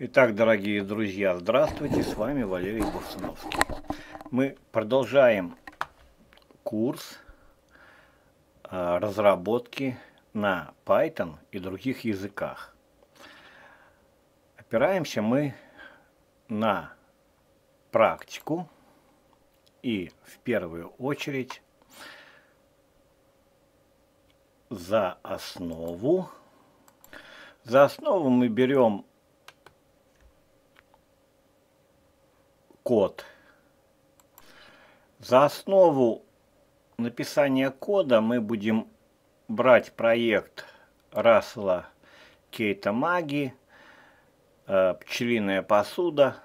Итак, дорогие друзья, здравствуйте, с вами Валерий Бурсуновский. Мы продолжаем курс а, разработки на Python и других языках. Опираемся мы на практику и в первую очередь за основу. За основу мы берем код. За основу написания кода мы будем брать проект Рассела Кейта Маги, э, пчелиная посуда.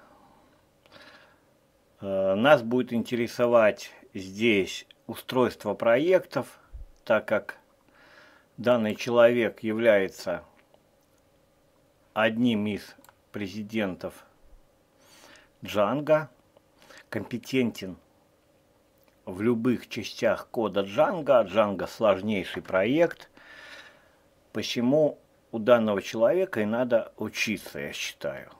Э, нас будет интересовать здесь устройство проектов, так как данный человек является одним из президентов Django компетентен в любых частях кода Django. Django сложнейший проект, почему у данного человека и надо учиться, я считаю.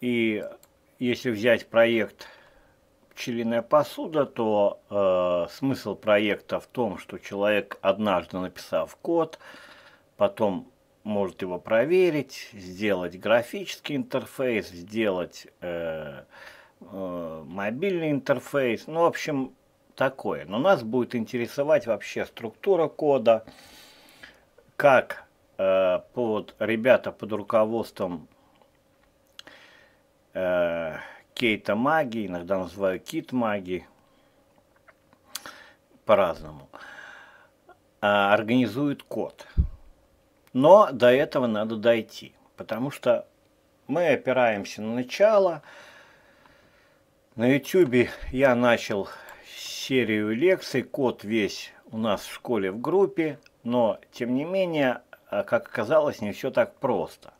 И если взять проект пчелиная посуда, то э, смысл проекта в том, что человек однажды написав код, потом может его проверить, сделать графический интерфейс, сделать э, э, мобильный интерфейс. Ну, в общем, такое. Но нас будет интересовать вообще структура кода, как э, под, ребята под руководством э, Кейта Маги, иногда называю Кит Маги, по-разному, э, а, организует код. Но до этого надо дойти, потому что мы опираемся на начало. На YouTube я начал серию лекций «Код весь у нас в школе в группе», но, тем не менее, а, как оказалось, не все так просто.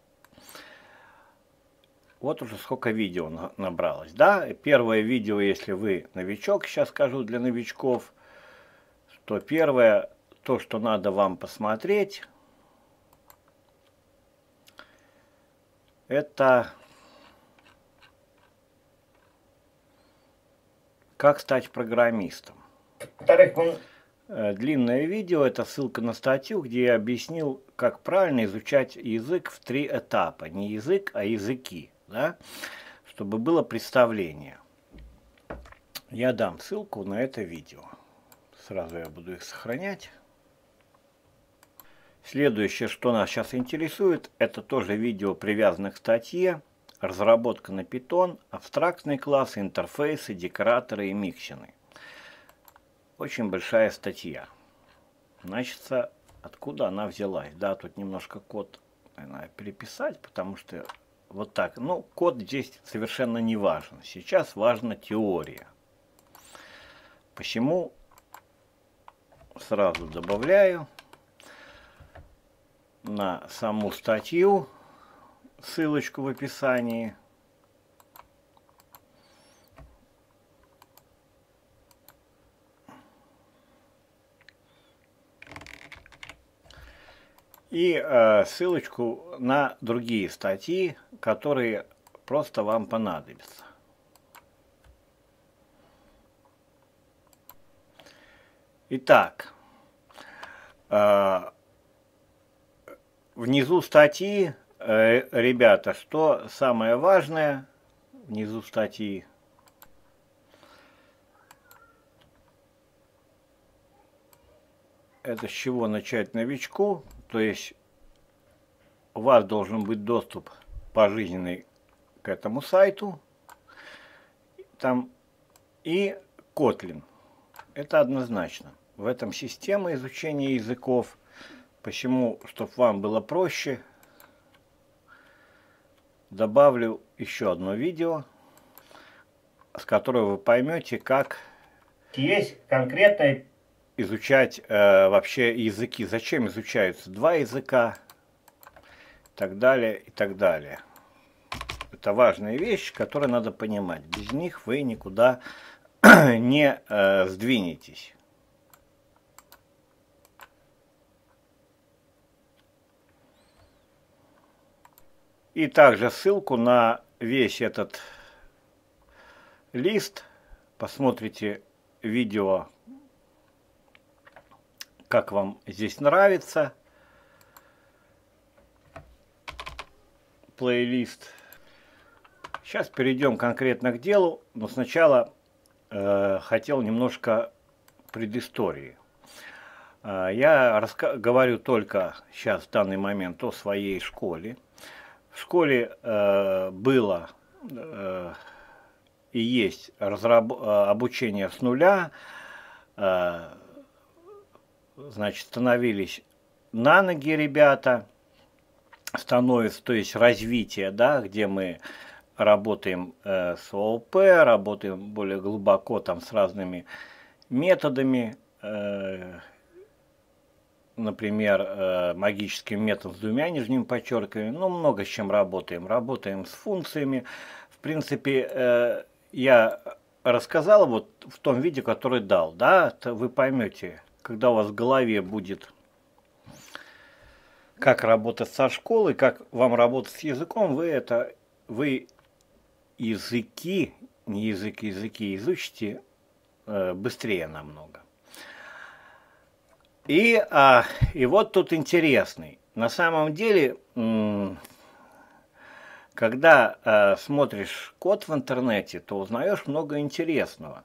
Вот уже сколько видео набралось, да? Первое видео, если вы новичок, сейчас скажу для новичков, то первое, то, что надо вам посмотреть, Это как стать программистом. Э, длинное видео – это ссылка на статью, где я объяснил, как правильно изучать язык в три этапа. Не язык, а языки, да? чтобы было представление. Я дам ссылку на это видео. Сразу я буду их сохранять. Следующее, что нас сейчас интересует, это тоже видео, привязанное к статье. Разработка на Python, абстрактные классы, интерфейсы, декораторы и миксины. Очень большая статья. Значит, откуда она взялась? Да, тут немножко код наверное, переписать, потому что вот так. Ну, код здесь совершенно не важен. Сейчас важна теория. Почему? Сразу добавляю на саму статью, ссылочку в описании. И э, ссылочку на другие статьи, которые просто вам понадобятся. Итак, э, Внизу статьи, э, ребята, что самое важное, внизу статьи, это с чего начать новичку, то есть у вас должен быть доступ пожизненный к этому сайту, там и Kotlin. Это однозначно. В этом система изучения языков – Почему, чтобы вам было проще, добавлю еще одно видео, с которого вы поймете, как есть конкретное изучать э, вообще языки, зачем изучаются два языка и так далее, и так далее. Это важная вещь, которую надо понимать. Без них вы никуда не э, сдвинетесь. И также ссылку на весь этот лист. Посмотрите видео, как вам здесь нравится. Плейлист. Сейчас перейдем конкретно к делу, но сначала э, хотел немножко предыстории. Э, я говорю только сейчас в данный момент о своей школе. В школе э, было э, и есть разраб э, обучение с нуля, э, значит, становились на ноги ребята, становится, то есть развитие, да, где мы работаем э, с ООП, работаем более глубоко там с разными методами, э, например, э, магическим методом с двумя нижними подчерками. Ну, много с чем работаем. Работаем с функциями. В принципе, э, я рассказал вот в том виде, который дал. Да, это вы поймете, когда у вас в голове будет как работать со школой, как вам работать с языком, вы это, вы языки, не языки, языки изучите э, быстрее намного. И, а, и вот тут интересный. На самом деле, когда а, смотришь код в интернете, то узнаешь много интересного.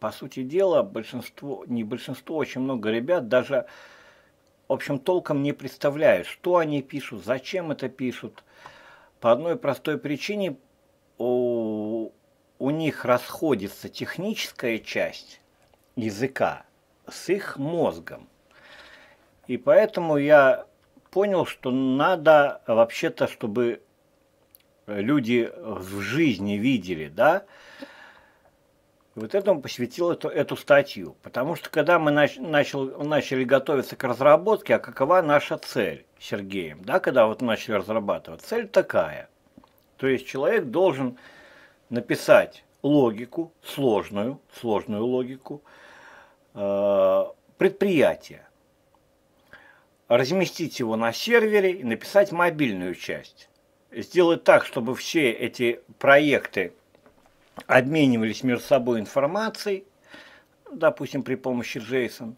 По сути дела, большинство, не большинство, очень много ребят даже, в общем, толком не представляют, что они пишут, зачем это пишут. По одной простой причине у, у них расходится техническая часть языка с их мозгом. И поэтому я понял, что надо вообще-то, чтобы люди в жизни видели, да, вот этому посвятил эту, эту статью. Потому что когда мы нач, начал, начали готовиться к разработке, а какова наша цель с Сергеем, да, когда вот начали разрабатывать, цель такая. То есть человек должен написать логику, сложную, сложную логику э, предприятия разместить его на сервере и написать мобильную часть. Сделать так, чтобы все эти проекты обменивались между собой информацией, допустим, при помощи JSON,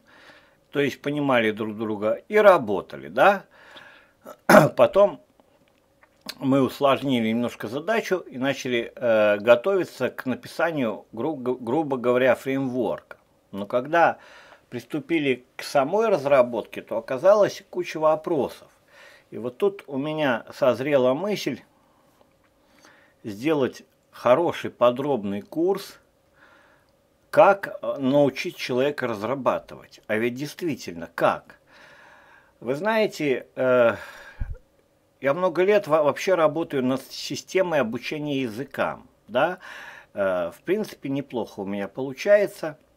то есть понимали друг друга и работали, да. Потом мы усложнили немножко задачу и начали э, готовиться к написанию, гру грубо говоря, фреймворка. Но когда приступили к самой разработке, то оказалось куча вопросов. И вот тут у меня созрела мысль сделать хороший подробный курс, как научить человека разрабатывать. А ведь действительно, как? Вы знаете, э, я много лет вообще работаю над системой обучения языкам. Да? Э, в принципе, неплохо у меня получается –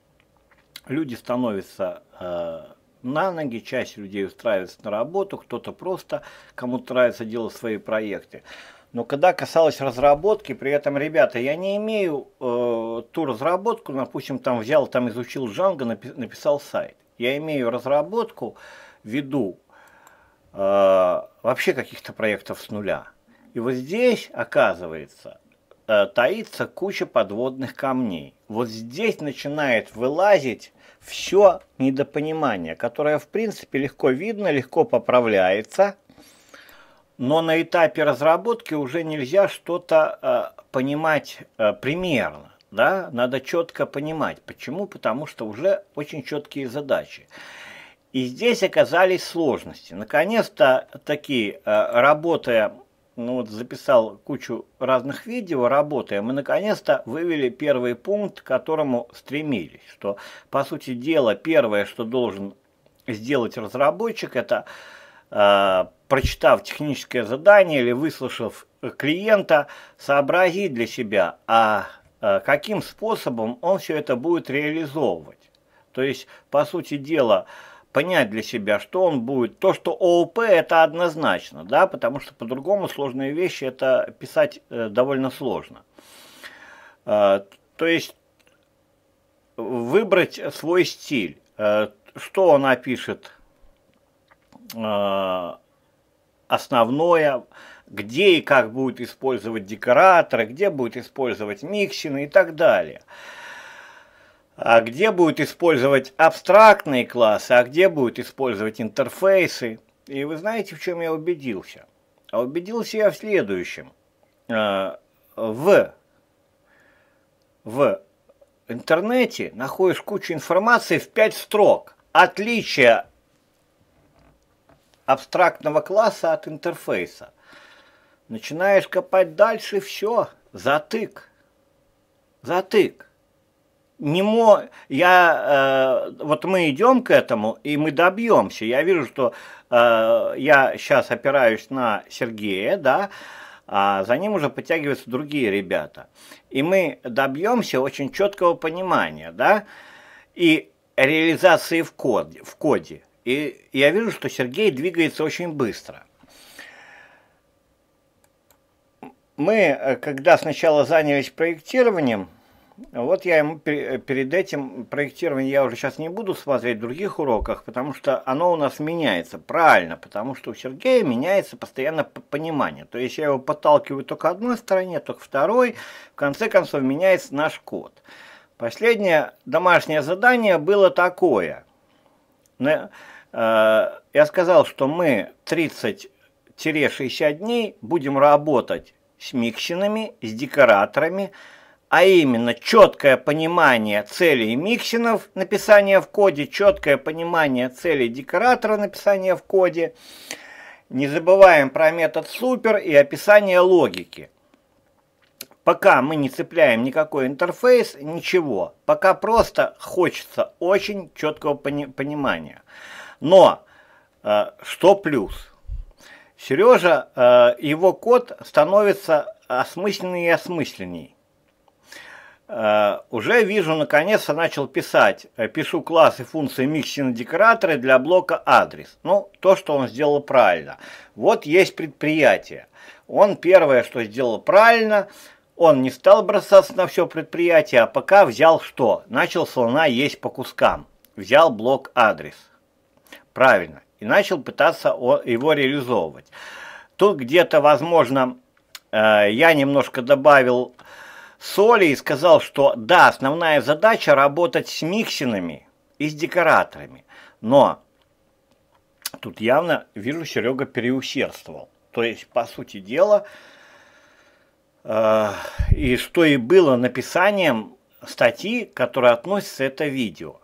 люди становятся э, на ноги, часть людей устраивается на работу, кто-то просто, кому-то нравится делать свои проекты. Но когда касалось разработки, при этом, ребята, я не имею э, ту разработку, допустим, там взял, там изучил Django, напи написал сайт. Я имею разработку в виду э, вообще каких-то проектов с нуля. И вот здесь, оказывается, Э, таится куча подводных камней. Вот здесь начинает вылазить все недопонимание, которое, в принципе, легко видно, легко поправляется, но на этапе разработки уже нельзя что-то э, понимать э, примерно. Да? Надо четко понимать. Почему? Потому что уже очень четкие задачи. И здесь оказались сложности. Наконец-то э, такие, э, работая ну вот записал кучу разных видео, работаем, Мы наконец-то вывели первый пункт, к которому стремились, что, по сути дела, первое, что должен сделать разработчик, это э, прочитав техническое задание или выслушав клиента, сообразить для себя, а э, каким способом он все это будет реализовывать. То есть, по сути дела, э, понять для себя, что он будет. То, что ООП, это однозначно, да, потому что по-другому сложные вещи это писать э, довольно сложно. Э, то есть выбрать свой стиль. Э, что она пишет э, основное, где и как будет использовать декораторы, где будет использовать миксины и так далее а где будет использовать абстрактные классы, а где будет использовать интерфейсы. И вы знаете, в чем я убедился? А убедился я в следующем. А, в, в интернете находишь кучу информации в 5 строк. Отличие абстрактного класса от интерфейса. Начинаешь копать дальше, все, затык. Затык не мо... я, э, вот мы идем к этому, и мы добьемся. Я вижу, что э, я сейчас опираюсь на Сергея, да, а за ним уже подтягиваются другие ребята. И мы добьемся очень четкого понимания, да, и реализации в коде. В коде. И я вижу, что Сергей двигается очень быстро. Мы, э, когда сначала занялись проектированием, вот я ему э, перед этим проектированием я уже сейчас не буду смотреть в других уроках, потому что оно у нас меняется, правильно, потому что у Сергея меняется постоянно понимание. То есть я его подталкиваю только одной стороне, только второй, в конце концов меняется наш код. Последнее домашнее задание было такое. Э, я сказал, что мы 30-60 дней будем работать с микшинами, с декораторами, а именно четкое понимание целей миксинов, написание в коде, четкое понимание целей декоратора, написание в коде. Не забываем про метод супер и описание логики. Пока мы не цепляем никакой интерфейс, ничего. Пока просто хочется очень четкого пони понимания. Но э, что плюс? Сережа, э, его код становится осмысленнее и осмысленней. Э, уже вижу, наконец, то начал писать. Э, пишу классы функции миксина декораторы для блока адрес. Ну, то, что он сделал правильно. Вот есть предприятие. Он первое, что сделал правильно, он не стал бросаться на все предприятие, а пока взял что? Начал слона есть по кускам. Взял блок адрес. Правильно. И начал пытаться его реализовывать. Тут где-то, возможно, э, я немножко добавил Солей сказал, что да, основная задача работать с миксинами и с декораторами, но тут явно, вижу, Серега переусердствовал. То есть, по сути дела, э, и что и было написанием статьи, которая относится это видео.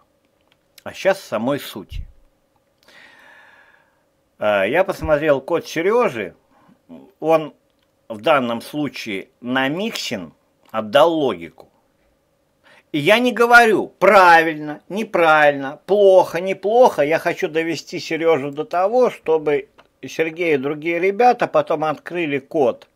А сейчас самой сути. Э, я посмотрел код Сережи, он в данном случае намиксен – отдал логику. И я не говорю правильно, неправильно, плохо, неплохо. Я хочу довести Сережу до того, чтобы Сергей и другие ребята потом открыли код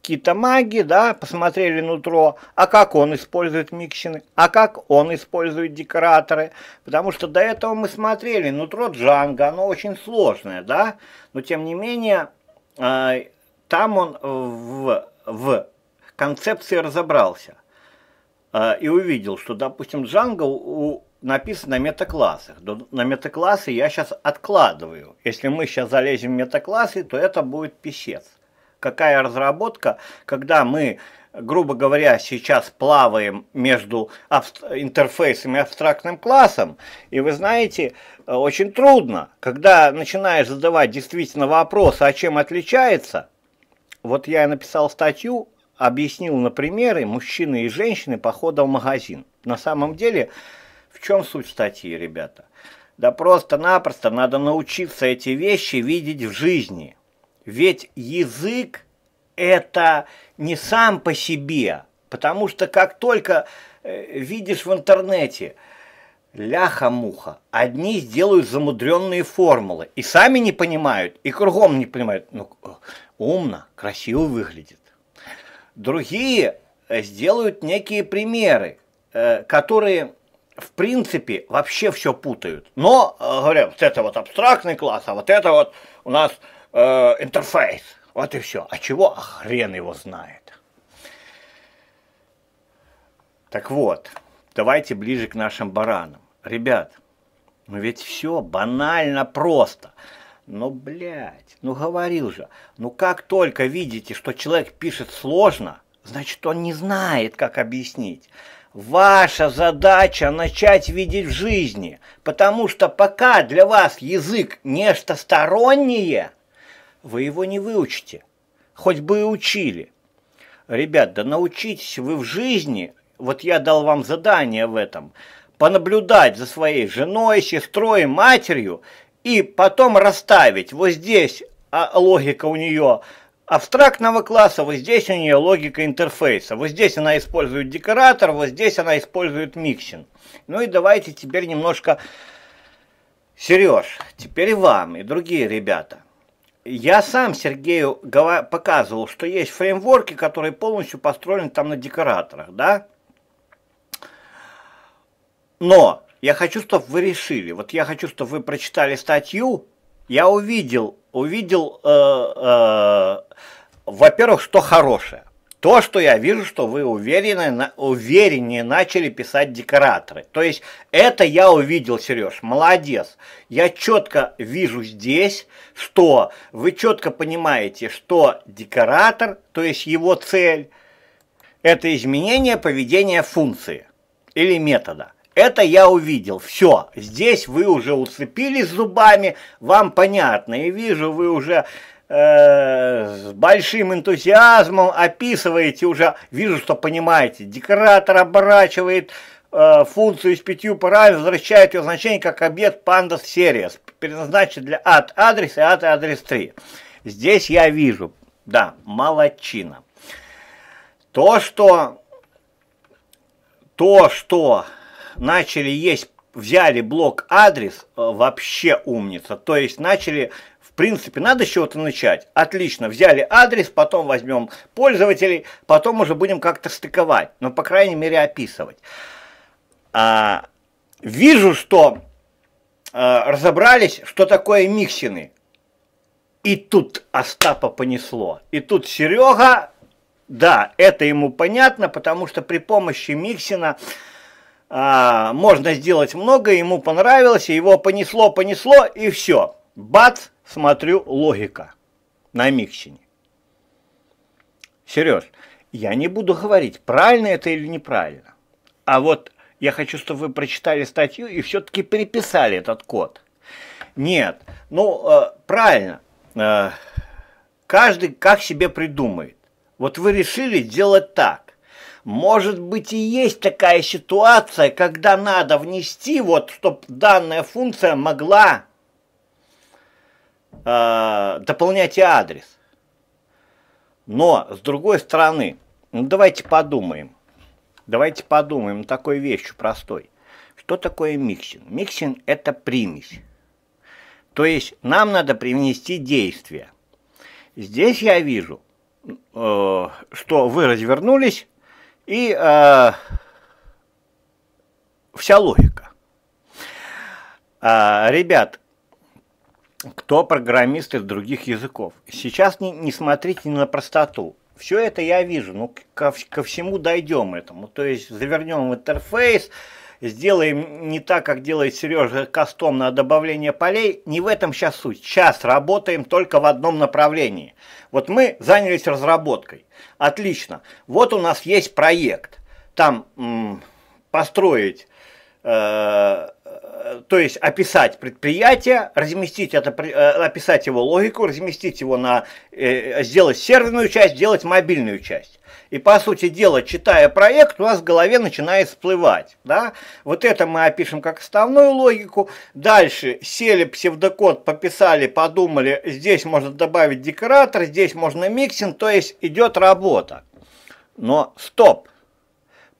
какие-то маги, да, посмотрели нутро, а как он использует микшины, а как он использует декораторы, потому что до этого мы смотрели нутро Джанга, оно очень сложное, да, но тем не менее э, там он в, в концепции разобрался э, и увидел, что, допустим, Django у, написано на метаклассах. На метаклассы я сейчас откладываю. Если мы сейчас залезем в метаклассы, то это будет писец. Какая разработка, когда мы, грубо говоря, сейчас плаваем между абст интерфейсом и абстрактным классом, и вы знаете, э, очень трудно, когда начинаешь задавать действительно вопросы, а чем отличается, вот я написал статью объяснил на примеры мужчины и женщины похода в магазин. На самом деле, в чем суть статьи, ребята? Да просто-напросто надо научиться эти вещи видеть в жизни. Ведь язык – это не сам по себе, потому что как только э, видишь в интернете – Ляха-муха. Одни сделают замудренные формулы. И сами не понимают, и кругом не понимают. Ну, э, умно, красиво выглядит. Другие э, сделают некие примеры, э, которые в принципе вообще все путают. Но, э, говорят, вот это вот абстрактный класс, а вот это вот у нас э, интерфейс. Вот и все. А чего? А хрен его знает. Так вот, давайте ближе к нашим баранам. Ребят, ну ведь все банально просто. Но, ну, блядь, ну говорил же, ну как только видите, что человек пишет сложно, значит он не знает, как объяснить. Ваша задача начать видеть в жизни, потому что пока для вас язык нечто стороннее, вы его не выучите, хоть бы и учили. Ребят, да научитесь вы в жизни, вот я дал вам задание в этом, понаблюдать за своей женой, сестрой, матерью и потом расставить. Вот здесь а, логика у нее абстрактного класса, вот здесь у нее логика интерфейса. Вот здесь она использует декоратор, вот здесь она использует миксин. Ну и давайте теперь немножко... Сереж, теперь и вам, и другие ребята. Я сам Сергею показывал, что есть фреймворки, которые полностью построены там на декораторах, да? Но я хочу, чтобы вы решили. Вот я хочу, чтобы вы прочитали статью. Я увидел, увидел, э, э, во-первых, что хорошее. То, что я вижу, что вы уверены, увереннее начали писать декораторы. То есть это я увидел, Сереж, молодец. Я четко вижу здесь, что вы четко понимаете, что декоратор, то есть его цель, это изменение поведения функции или метода. Это я увидел. Все, здесь вы уже уцепились зубами, вам понятно. И вижу, вы уже э, с большим энтузиазмом описываете уже, вижу, что понимаете, декоратор оборачивает э, функцию из пятью параметров, возвращает ее значение как объект pandas series, предназначен для от адрес и от адрес 3. Здесь я вижу, да, молодчина. То, что, то, что начали есть, взяли блок-адрес, э, вообще умница. То есть начали в принципе, надо с чего-то начать. Отлично, взяли адрес, потом возьмем пользователей, потом уже будем как-то стыковать, но, ну, по крайней мере, описывать. А, вижу, что а, разобрались, что такое миксины. И тут Остапа понесло. И тут Серега, да, это ему понятно, потому что при помощи миксина а, можно сделать много, ему понравилось, его понесло, понесло, и все. Бац, смотрю, логика на миксине. Сереж, я не буду говорить, правильно это или неправильно. А вот я хочу, чтобы вы прочитали статью и все-таки переписали этот код. Нет, ну, э, правильно. Э, каждый как себе придумает. Вот вы решили делать так. Может быть и есть такая ситуация, когда надо внести, вот, чтобы данная функция могла э, дополнять и адрес. Но, с другой стороны, ну, давайте подумаем. Давайте подумаем такой вещью простой. Что такое миксинг? Миксинг – это примесь. То есть нам надо привнести действие. Здесь я вижу, э, что вы развернулись, и э, вся логика. Э, ребят, кто программист из других языков? Сейчас не, не смотрите на простоту. Все это я вижу, ну ко, ко всему дойдем этому. То есть завернем в интерфейс, сделаем не так, как делает Сережа Костом на добавление полей, не в этом сейчас суть. Сейчас работаем только в одном направлении. Вот мы занялись разработкой. Отлично. Вот у нас есть проект. Там м, построить... Э то есть описать предприятие, разместить это, э, описать его логику, разместить его на, э, сделать серверную часть, сделать мобильную часть. И, по сути дела, читая проект, у вас в голове начинает всплывать. Да? Вот это мы опишем как основную логику. Дальше сели псевдокод, пописали, подумали, здесь можно добавить декоратор, здесь можно миксинг, то есть идет работа. Но стоп!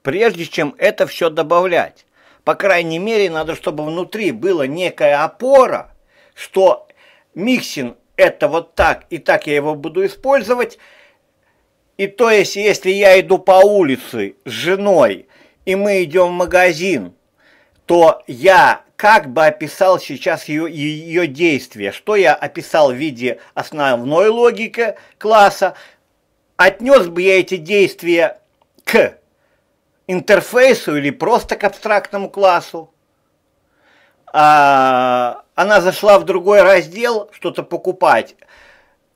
Прежде чем это все добавлять, по крайней мере, надо, чтобы внутри была некая опора, что миксинг это вот так, и так я его буду использовать – и то есть, если я иду по улице с женой, и мы идем в магазин, то я как бы описал сейчас ее, ее действие, что я описал в виде основной логики класса, отнес бы я эти действия к интерфейсу или просто к абстрактному классу. А, она зашла в другой раздел что-то покупать.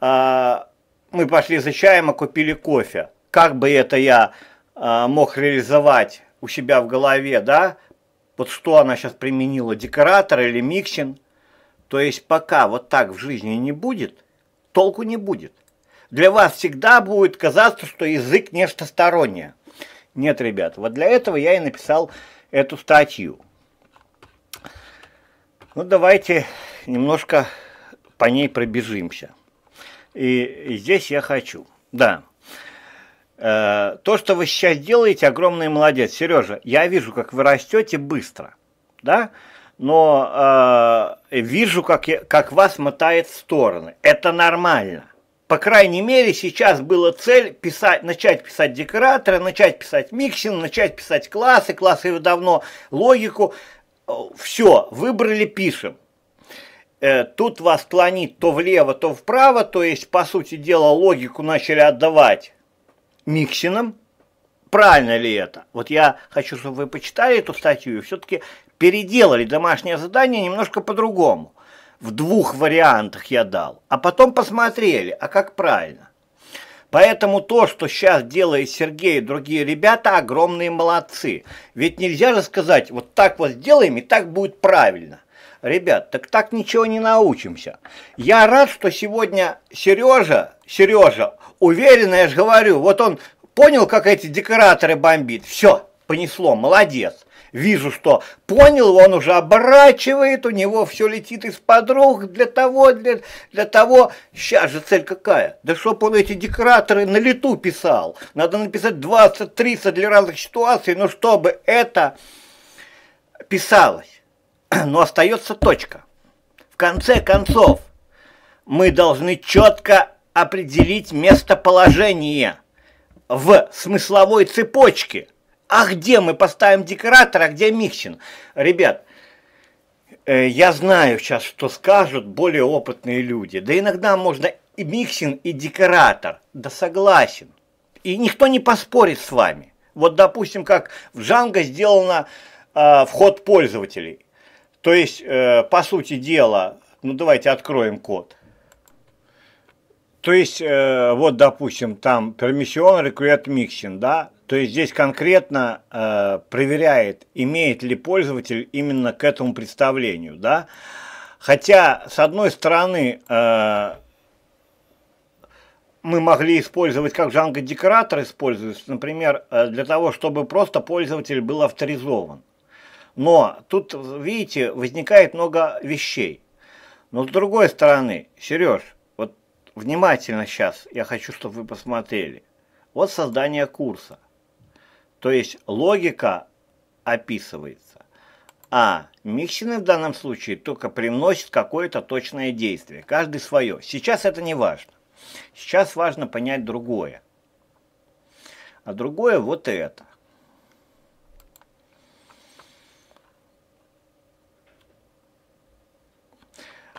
А, мы пошли за чаем и купили кофе. Как бы это я э, мог реализовать у себя в голове, да? Вот что она сейчас применила, декоратор или микшин. То есть пока вот так в жизни не будет, толку не будет. Для вас всегда будет казаться, что язык нечто стороннее. Нет, ребят, вот для этого я и написал эту статью. Ну, давайте немножко по ней пробежимся. И здесь я хочу. Да. Э, то, что вы сейчас делаете, огромный молодец. Сережа, я вижу, как вы растете быстро. Да? Но э, вижу, как, я, как вас мотает в стороны. Это нормально. По крайней мере, сейчас была цель писать, начать писать декораторы, начать писать миксинг, начать писать классы, классы давно, логику. Э, Все, выбрали, пишем. Э, тут вас клонит то влево, то вправо, то есть, по сути дела, логику начали отдавать Миксином. Правильно ли это? Вот я хочу, чтобы вы почитали эту статью и все-таки переделали домашнее задание немножко по-другому. В двух вариантах я дал, а потом посмотрели, а как правильно. Поэтому то, что сейчас делает Сергей и другие ребята, огромные молодцы. Ведь нельзя же сказать, вот так вот сделаем, и так будет правильно. Ребят, так так ничего не научимся. Я рад, что сегодня Сережа, Сережа, уверенно, я же говорю, вот он понял, как эти декораторы бомбит. Все, понесло, молодец. Вижу, что понял, он уже оборачивает, у него все летит из-под рук для того, для, для того. Сейчас же цель какая? Да чтоб он эти декораторы на лету писал. Надо написать 20-30 для разных ситуаций, но чтобы это писалось. но остается точка. В конце концов, мы должны четко определить местоположение в смысловой цепочке. А где мы поставим декоратор, а где Миксин? Ребят, э, я знаю сейчас, что скажут более опытные люди. Да иногда можно и Миксин, и декоратор. Да согласен. И никто не поспорит с вами. Вот, допустим, как в Джанго сделано э, вход пользователей. То есть, э, по сути дела, ну давайте откроем код. То есть, э, вот, допустим, там permission recruit mixing, да, то есть здесь конкретно э, проверяет, имеет ли пользователь именно к этому представлению, да. Хотя, с одной стороны, э, мы могли использовать, как Django декоратор используется, например, э, для того, чтобы просто пользователь был авторизован. Но тут, видите, возникает много вещей. Но с другой стороны, Сереж, вот внимательно сейчас я хочу, чтобы вы посмотрели. Вот создание курса. То есть логика описывается. А Миксины в данном случае только приносит какое-то точное действие. Каждый свое. Сейчас это не важно. Сейчас важно понять другое. А другое вот это.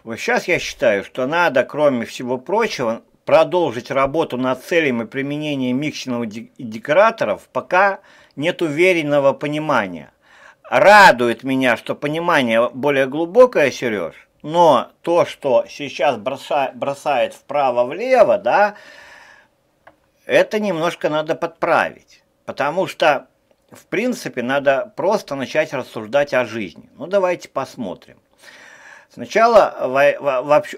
Вот сейчас я считаю, что надо, кроме всего прочего, продолжить работу над целями применения миксиного декораторов, пока нет уверенного понимания. Радует меня, что понимание более глубокое, Сереж, но то, что сейчас броса, бросает вправо-влево, да, это немножко надо подправить. Потому что, в принципе, надо просто начать рассуждать о жизни. Ну, давайте посмотрим. Сначала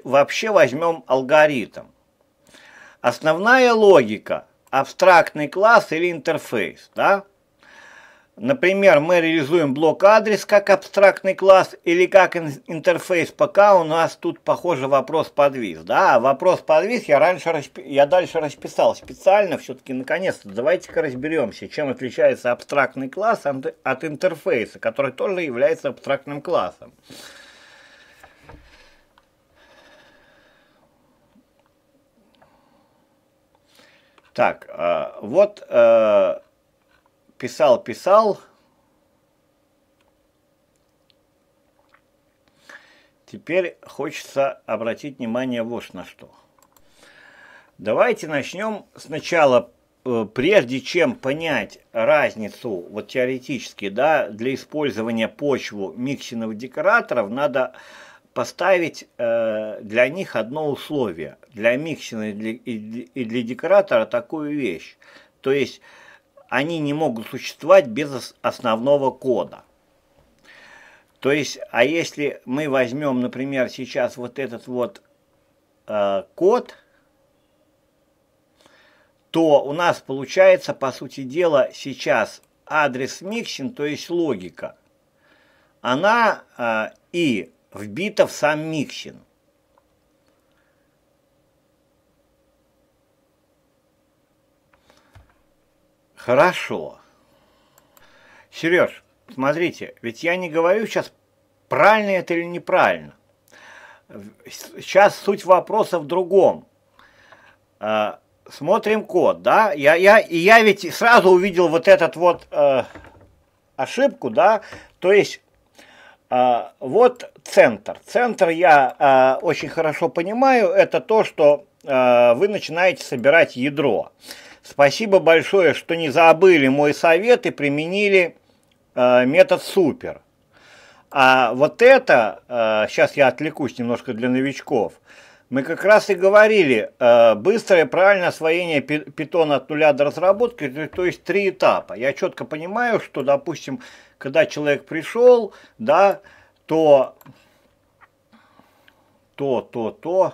вообще возьмем алгоритм. Основная логика – абстрактный класс или интерфейс. Да? Например, мы реализуем блок адрес как абстрактный класс или как интерфейс, пока у нас тут, похоже, вопрос подвис. Да, а вопрос подвис я раньше расп... я дальше расписал специально, все-таки наконец-то давайте-ка разберемся, чем отличается абстрактный класс от интерфейса, который тоже является абстрактным классом. Так, э, вот э, писал, писал. Теперь хочется обратить внимание вот на что. Давайте начнем сначала, э, прежде чем понять разницу, вот теоретически, да, для использования почву миксиновых декораторов, надо поставить э, для них одно условие, для микшина и для, и, и для декоратора такую вещь. То есть они не могут существовать без основного кода. То есть, а если мы возьмем, например, сейчас вот этот вот э, код, то у нас получается, по сути дела, сейчас адрес миксин, то есть логика, она э, и вбита в сам Микщин. Хорошо. Сереж, смотрите, ведь я не говорю сейчас, правильно это или неправильно. Сейчас суть вопроса в другом. А, смотрим код, да? Я, я, и я ведь сразу увидел вот этот вот э, ошибку, да? То есть а, вот центр. Центр я а, очень хорошо понимаю. Это то, что а, вы начинаете собирать ядро. Спасибо большое, что не забыли мой совет и применили метод супер. А вот это, сейчас я отвлекусь немножко для новичков, мы как раз и говорили, э, быстрое правильное освоение питона от нуля до разработки, то, то есть три этапа. Я четко понимаю, что, допустим, когда человек пришел, да, то, то, то, то,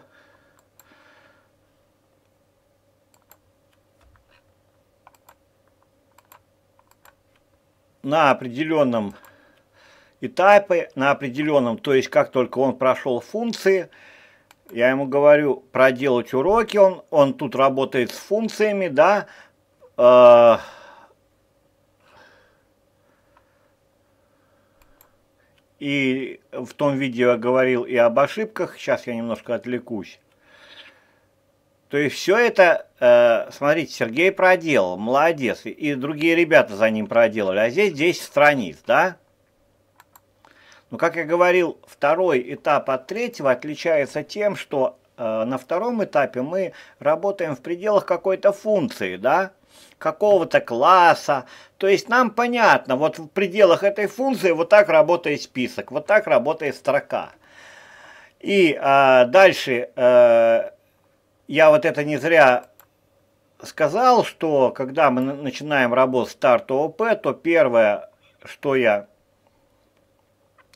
на определенном этапе, на определенном, то есть как только он прошел функции, я ему говорю проделать уроки, он, он тут работает с функциями, да, э, и в том видео я говорил и об ошибках, сейчас я немножко отвлекусь. То есть все это, э, смотрите, Сергей проделал, молодец, и другие ребята за ним проделали, а здесь 10 страниц, да? Но, как я говорил, второй этап от третьего отличается тем, что э, на втором этапе мы работаем в пределах какой-то функции, да, какого-то класса. То есть нам понятно, вот в пределах этой функции вот так работает список, вот так работает строка. И э, дальше э, я вот это не зря сказал, что когда мы начинаем работу старт ООП, то первое, что я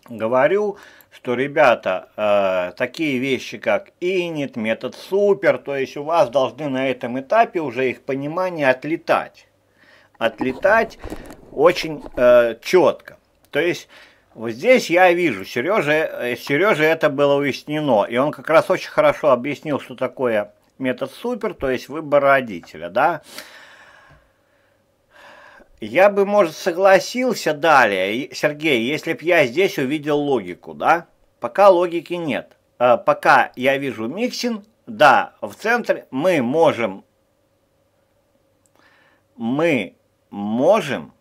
говорю, что, ребята, э, такие вещи, как инит, метод супер, то есть у вас должны на этом этапе уже их понимание отлетать. Отлетать очень э, четко. То есть вот здесь я вижу, Сережа, э, Сереже это было уяснено, и он как раз очень хорошо объяснил, что такое метод супер, то есть выбор родителя, да. Я бы, может, согласился далее, Сергей, если б я здесь увидел логику, да? Пока логики нет. Э, пока я вижу Миксин, да, в центре мы можем... Мы можем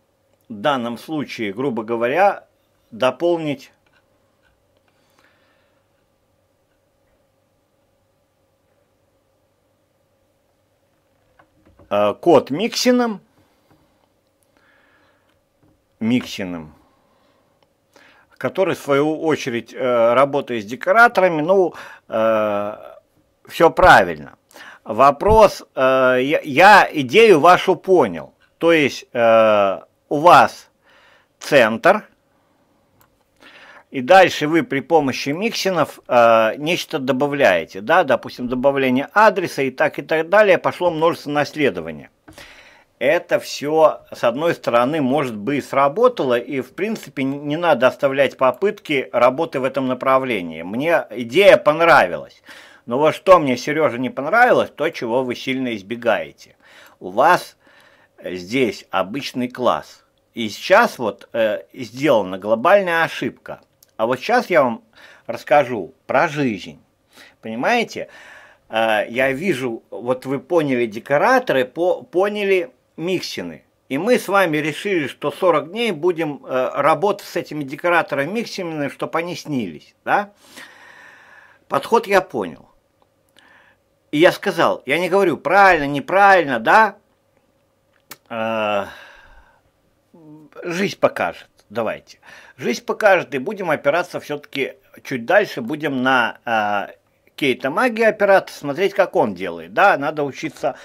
в данном случае, грубо говоря, дополнить... Э, код миксином Миксиным который, в свою очередь, э, работает с декораторами, ну, э, все правильно. Вопрос, э, я, я идею вашу понял. То есть э, у вас центр, и дальше вы при помощи миксинов э, нечто добавляете, да, допустим, добавление адреса и так и так далее, пошло множество наследования это все, с одной стороны, может бы и сработало, и, в принципе, не надо оставлять попытки работы в этом направлении. Мне идея понравилась. Но вот что мне, Сережа, не понравилось, то, чего вы сильно избегаете. У вас здесь обычный класс. И сейчас вот э, сделана глобальная ошибка. А вот сейчас я вам расскажу про жизнь. Понимаете? Э, я вижу, вот вы поняли декораторы, по, поняли миксины. И мы с вами решили, что 40 дней будем э, работать с этими декораторами миксинами, чтобы они снились. Да? Подход я понял. И я сказал, я не говорю правильно, неправильно, да? Э, жизнь покажет, давайте. Жизнь покажет, и будем опираться все-таки чуть дальше, будем на э, Кейта Магии опираться, смотреть, как он делает. Да, надо учиться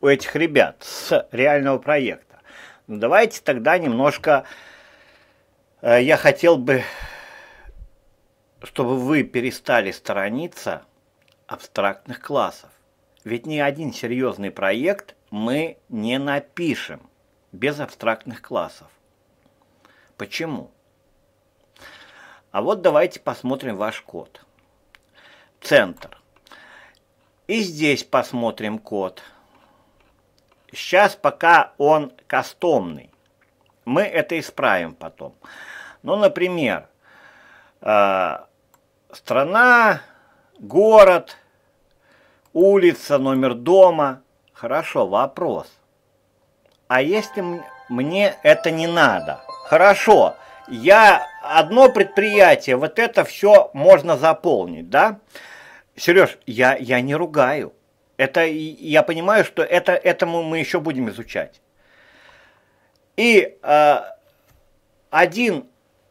у этих ребят с реального проекта. Ну, давайте тогда немножко, э, я хотел бы, чтобы вы перестали сторониться абстрактных классов. Ведь ни один серьезный проект мы не напишем без абстрактных классов. Почему? А вот давайте посмотрим ваш код. Центр. И здесь посмотрим код. Код. Сейчас пока он кастомный. Мы это исправим потом. Ну, например, э, страна, город, улица, номер дома. Хорошо, вопрос. А если мне это не надо? Хорошо, я одно предприятие, вот это все можно заполнить, да? Сереж, я, я не ругаю. Это, я понимаю, что это, этому мы еще будем изучать. И э, один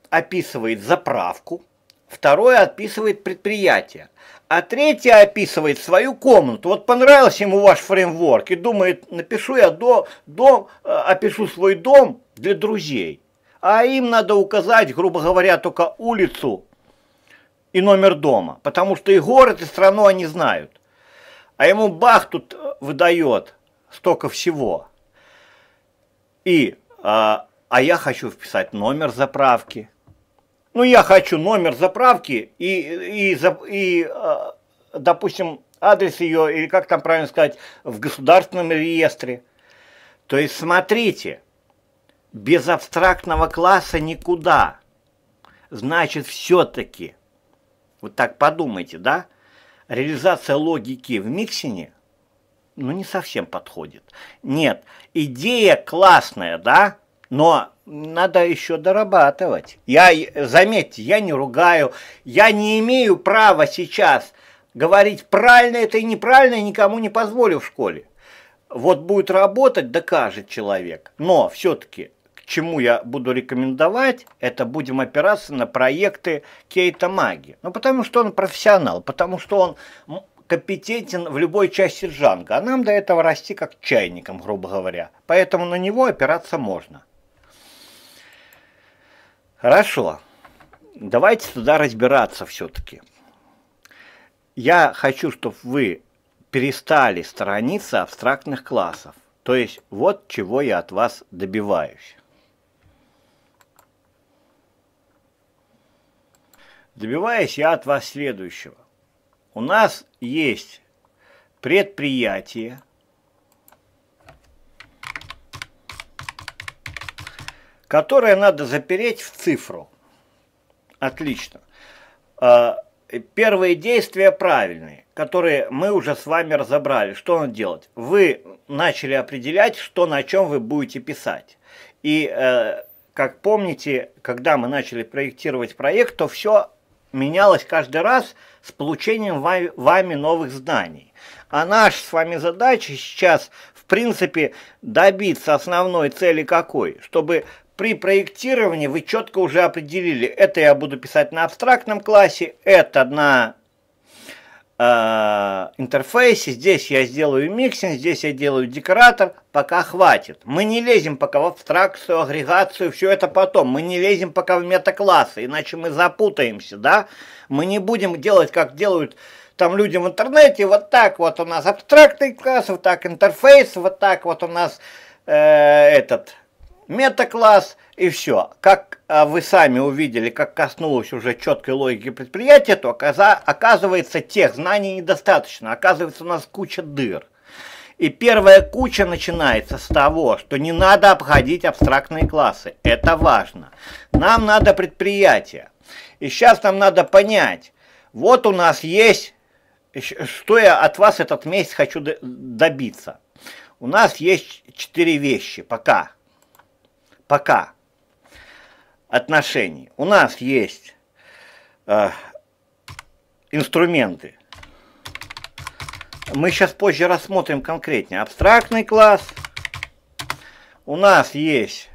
описывает заправку, второй описывает предприятие, а третий описывает свою комнату. Вот понравился ему ваш фреймворк и думает, напишу я до, дом, а, опишу свой дом для друзей. А им надо указать, грубо говоря, только улицу и номер дома, потому что и город, и страну они знают а ему бах тут э, выдает столько всего. И, а, а я хочу вписать номер заправки. Ну, я хочу номер заправки и, и, и а, допустим, адрес ее, или как там правильно сказать, в государственном реестре. То есть, смотрите, без абстрактного класса никуда. Значит, все-таки, вот так подумайте, да, реализация логики в миксине, ну, не совсем подходит. Нет, идея классная, да, но надо еще дорабатывать. Я, заметьте, я не ругаю, я не имею права сейчас говорить правильно это и неправильно, и никому не позволю в школе. Вот будет работать, докажет человек. Но все-таки чему я буду рекомендовать, это будем опираться на проекты Кейта Маги. Ну, потому что он профессионал, потому что он компетентен в любой части джанга, а нам до этого расти как чайником, грубо говоря. Поэтому на него опираться можно. Хорошо, давайте туда разбираться все-таки. Я хочу, чтобы вы перестали сторониться абстрактных классов. То есть вот чего я от вас добиваюсь. добиваясь я от вас следующего. У нас есть предприятие, которое надо запереть в цифру. Отлично. А, первые действия правильные, которые мы уже с вами разобрали. Что надо делать? Вы начали определять, что на чем вы будете писать. И, э, как помните, когда мы начали проектировать проект, то все менялась каждый раз с получением вами новых знаний. А наша с вами задача сейчас, в принципе, добиться основной цели какой? Чтобы при проектировании вы четко уже определили, это я буду писать на абстрактном классе, это на Э, интерфейсе, здесь я сделаю миксинг, здесь я делаю декоратор, пока хватит. Мы не лезем пока в абстракцию, агрегацию, все это потом. Мы не лезем пока в метаклассы, иначе мы запутаемся, да? Мы не будем делать, как делают там люди в интернете, вот так вот у нас абстрактный класс, вот так интерфейс, вот так вот у нас э, этот метакласс, и все. Как а, вы сами увидели, как коснулось уже четкой логики предприятия, то оказывается тех знаний недостаточно, оказывается у нас куча дыр. И первая куча начинается с того, что не надо обходить абстрактные классы. Это важно. Нам надо предприятие. И сейчас нам надо понять, вот у нас есть, что я от вас этот месяц хочу добиться. У нас есть четыре вещи пока. Пока отношений. У нас есть э, инструменты. Мы сейчас позже рассмотрим конкретнее. Абстрактный класс. У нас есть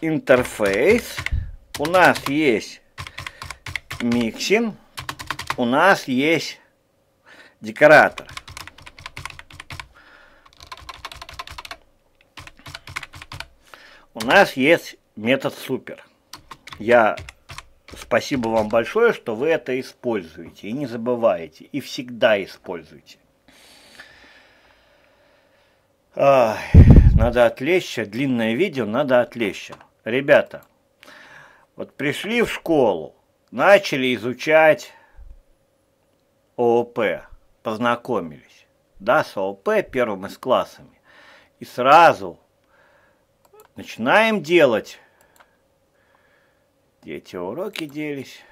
интерфейс. У нас есть миксинг. У нас есть декоратор. У нас есть метод супер. Я спасибо вам большое, что вы это используете и не забываете, и всегда используете. Ах, надо отвлечься, длинное видео, надо отвлечься, Ребята, вот пришли в школу, начали изучать ООП, познакомились, да, с ООП первым из классами, и сразу – Начинаем делать. дети уроки делись?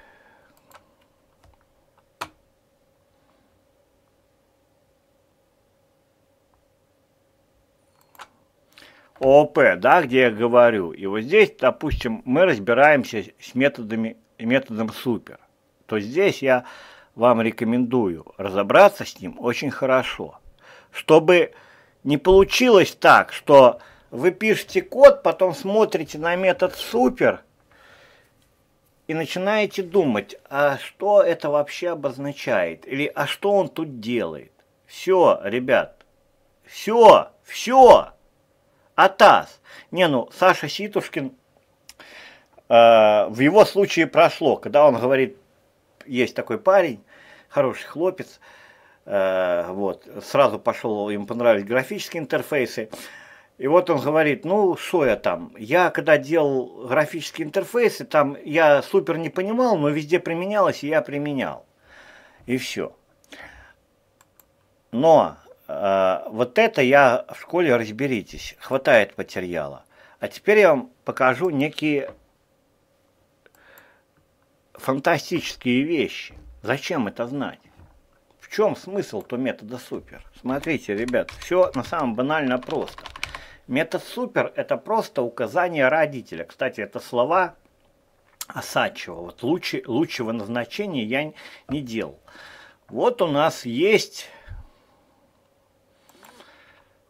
ООП, да, где я говорю. И вот здесь, допустим, мы разбираемся с методами, методом супер. То здесь я вам рекомендую разобраться с ним очень хорошо, чтобы не получилось так, что вы пишете код, потом смотрите на метод супер и начинаете думать, а что это вообще обозначает, или а что он тут делает. Все, ребят, все, все, атас. Не, ну, Саша Ситушкин, э, в его случае прошло, когда он говорит, есть такой парень, хороший хлопец, э, вот, сразу пошел, им понравились графические интерфейсы, и вот он говорит, ну, что я там? Я когда делал графические интерфейсы, там я супер не понимал, но везде применялось, и я применял. И все. Но э, вот это я в школе разберитесь, хватает материала. А теперь я вам покажу некие фантастические вещи. Зачем это знать? В чем смысл то метода супер? Смотрите, ребят, все на самом банально просто. Мета-супер – это просто указание родителя. Кстати, это слова Осадчего. Вот лучи, лучшего назначения я не делал. Вот у нас есть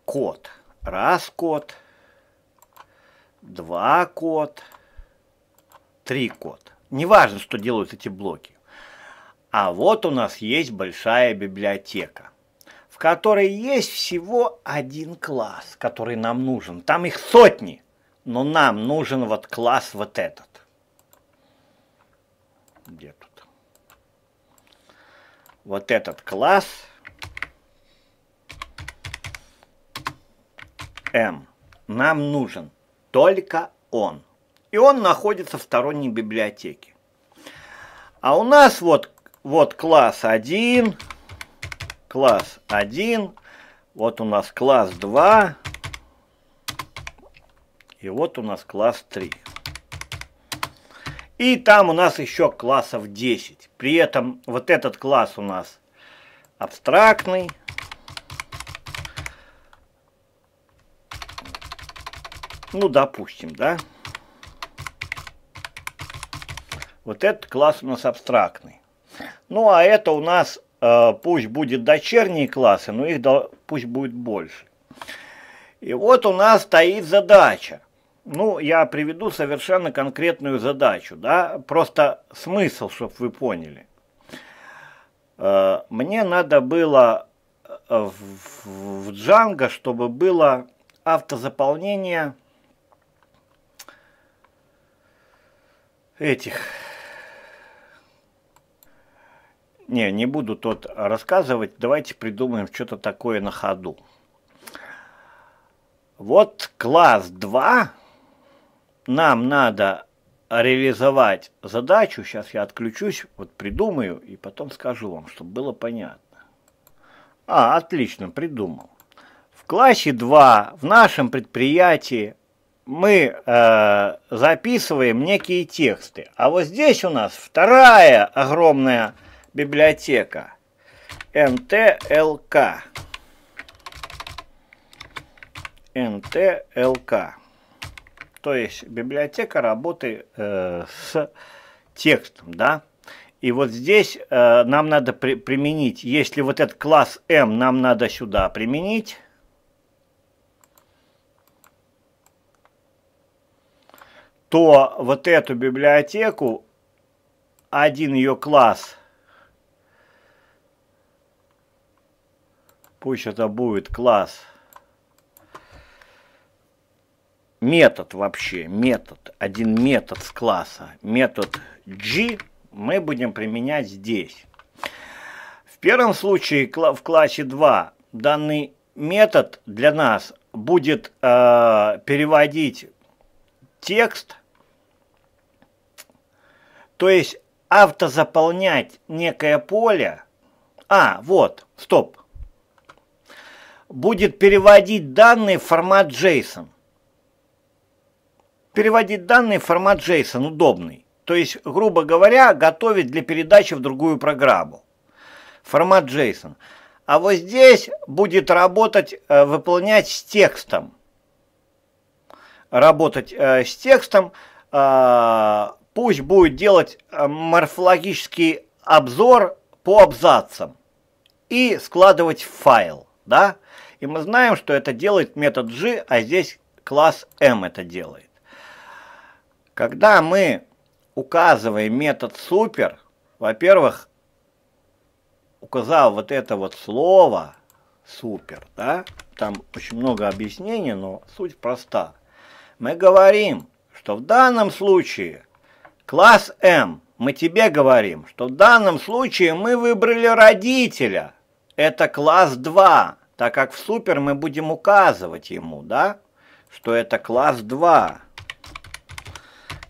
код. Раз код, два код, три код. Неважно, что делают эти блоки. А вот у нас есть большая библиотека в которой есть всего один класс, который нам нужен. Там их сотни, но нам нужен вот класс вот этот. Где тут? Вот этот класс М нам нужен только он. И он находится в сторонней библиотеке. А у нас вот, вот класс 1, класс 1, вот у нас класс 2, и вот у нас класс 3. И там у нас еще классов 10. При этом вот этот класс у нас абстрактный. Ну, допустим, да? Вот этот класс у нас абстрактный. Ну, а это у нас Э, пусть будет дочерние классы, но их пусть будет больше. И вот у нас стоит задача. Ну, я приведу совершенно конкретную задачу, да, просто смысл, чтобы вы поняли. Э, мне надо было э, в Django, чтобы было автозаполнение этих Не, не буду тот рассказывать. Давайте придумаем что-то такое на ходу. Вот класс 2. Нам надо реализовать задачу. Сейчас я отключусь, вот придумаю и потом скажу вам, чтобы было понятно. А, отлично, придумал. В классе 2 в нашем предприятии мы э, записываем некие тексты. А вот здесь у нас вторая огромная библиотека. ntlk ntlk, То есть библиотека работы э, с текстом, да? И вот здесь э, нам надо при применить, если вот этот класс m эм нам надо сюда применить, то вот эту библиотеку, один ее класс – Пусть это будет класс. Метод вообще, метод, один метод с класса. Метод G мы будем применять здесь. В первом случае в классе 2 данный метод для нас будет э, переводить текст, то есть автозаполнять некое поле. А, вот, стоп будет переводить данные в формат JSON. Переводить данные в формат JSON удобный. То есть, грубо говоря, готовить для передачи в другую программу. Формат JSON. А вот здесь будет работать, э, выполнять с текстом. Работать э, с текстом. Э, пусть будет делать морфологический обзор по абзацам и складывать в файл. Да? И мы знаем, что это делает метод G, а здесь класс M это делает. Когда мы указываем метод супер, во-первых, указал вот это вот слово супер, да, там очень много объяснений, но суть проста. Мы говорим, что в данном случае класс M, мы тебе говорим, что в данном случае мы выбрали родителя. Это класс 2 так как в супер мы будем указывать ему, да, что это класс 2.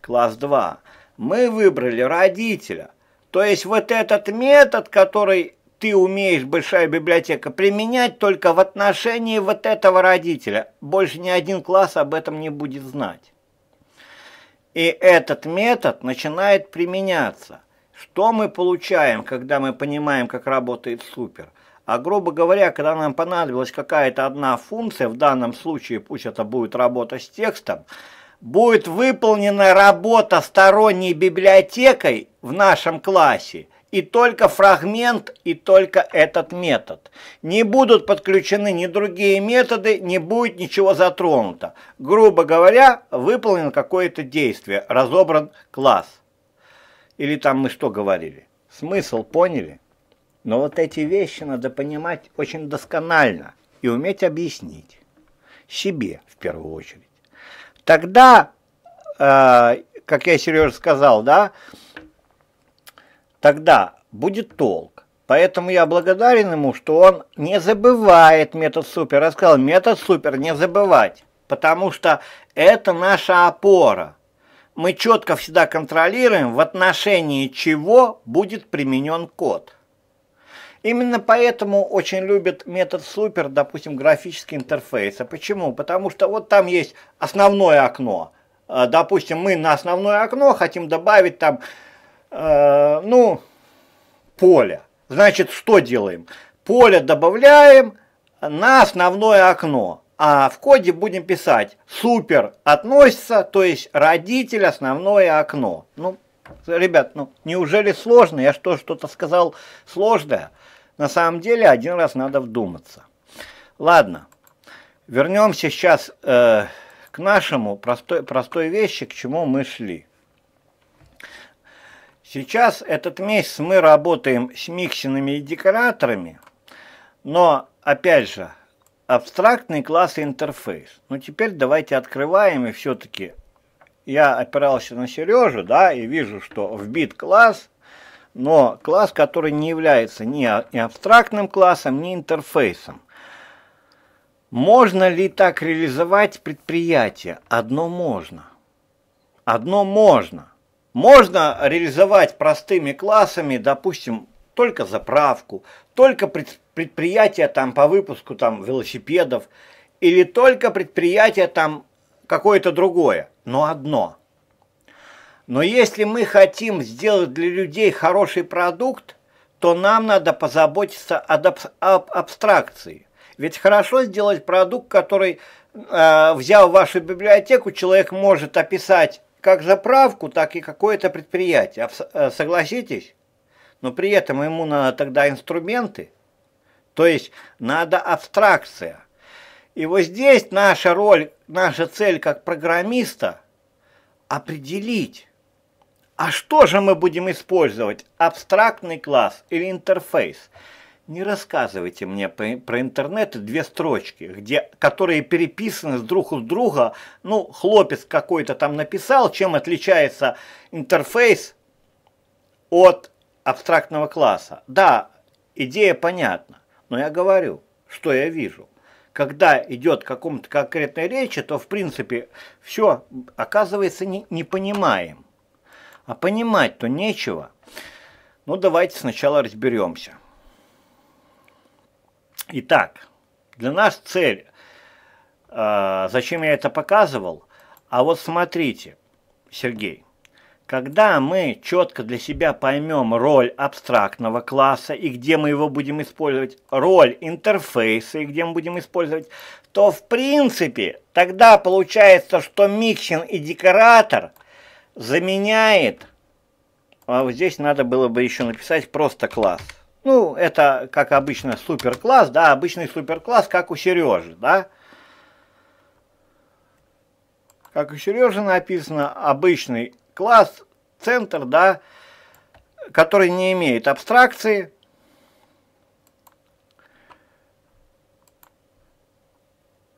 Класс 2. Мы выбрали родителя. То есть вот этот метод, который ты умеешь, большая библиотека, применять только в отношении вот этого родителя. Больше ни один класс об этом не будет знать. И этот метод начинает применяться. Что мы получаем, когда мы понимаем, как работает супер? А грубо говоря, когда нам понадобилась какая-то одна функция, в данном случае пусть это будет работа с текстом, будет выполнена работа сторонней библиотекой в нашем классе, и только фрагмент, и только этот метод. Не будут подключены ни другие методы, не будет ничего затронуто. Грубо говоря, выполнено какое-то действие, разобран класс. Или там мы что говорили? Смысл поняли? Но вот эти вещи надо понимать очень досконально и уметь объяснить себе в первую очередь. Тогда, э, как я Сережа сказал, да, тогда будет толк. Поэтому я благодарен ему, что он не забывает метод супер. Я сказал, метод супер не забывать, потому что это наша опора мы четко всегда контролируем, в отношении чего будет применен код. Именно поэтому очень любят метод супер, допустим, графический интерфейс. А почему? Потому что вот там есть основное окно. А, допустим, мы на основное окно хотим добавить там, э, ну, поле. Значит, что делаем? Поле добавляем на основное окно. А в коде будем писать супер относится, то есть родитель основное окно. Ну, ребят, ну неужели сложно? Я что, что-то сказал сложное? На самом деле, один раз надо вдуматься. Ладно, вернемся сейчас э, к нашему простой, простой вещи, к чему мы шли. Сейчас этот месяц мы работаем с миксинами и декораторами, но, опять же, абстрактный класс интерфейс. Ну, теперь давайте открываем, и все-таки я опирался на Сережу, да, и вижу, что в бит класс но класс, который не является а, ни абстрактным классом, ни интерфейсом. Можно ли так реализовать предприятие? Одно можно. Одно можно. Можно реализовать простыми классами, допустим, только заправку, только предприятие там по выпуску там велосипедов или только предприятие там какое-то другое, но одно – но если мы хотим сделать для людей хороший продукт, то нам надо позаботиться об, об абстракции. Ведь хорошо сделать продукт, который, э, взяв вашу библиотеку, человек может описать как заправку, так и какое-то предприятие. А э, согласитесь? Но при этом ему надо тогда инструменты, то есть надо абстракция. И вот здесь наша роль, наша цель как программиста – определить, а что же мы будем использовать? Абстрактный класс или интерфейс? Не рассказывайте мне про интернет две строчки, где, которые переписаны с друг у друга. Ну, хлопец какой-то там написал, чем отличается интерфейс от абстрактного класса. Да, идея понятна, но я говорю, что я вижу. Когда идет к какому-то конкретной речи, то в принципе все оказывается не, непонимаем. А понимать-то нечего. Ну, давайте сначала разберемся. Итак, для нас цель, э, зачем я это показывал, а вот смотрите, Сергей, когда мы четко для себя поймем роль абстрактного класса и где мы его будем использовать, роль интерфейса и где мы будем использовать, то в принципе тогда получается, что микшин и декоратор – заменяет, а вот здесь надо было бы еще написать просто класс. Ну, это, как обычно, суперкласс, да, обычный суперкласс, как у Сережи, да. Как у Сережи написано, обычный класс, центр, да, который не имеет абстракции.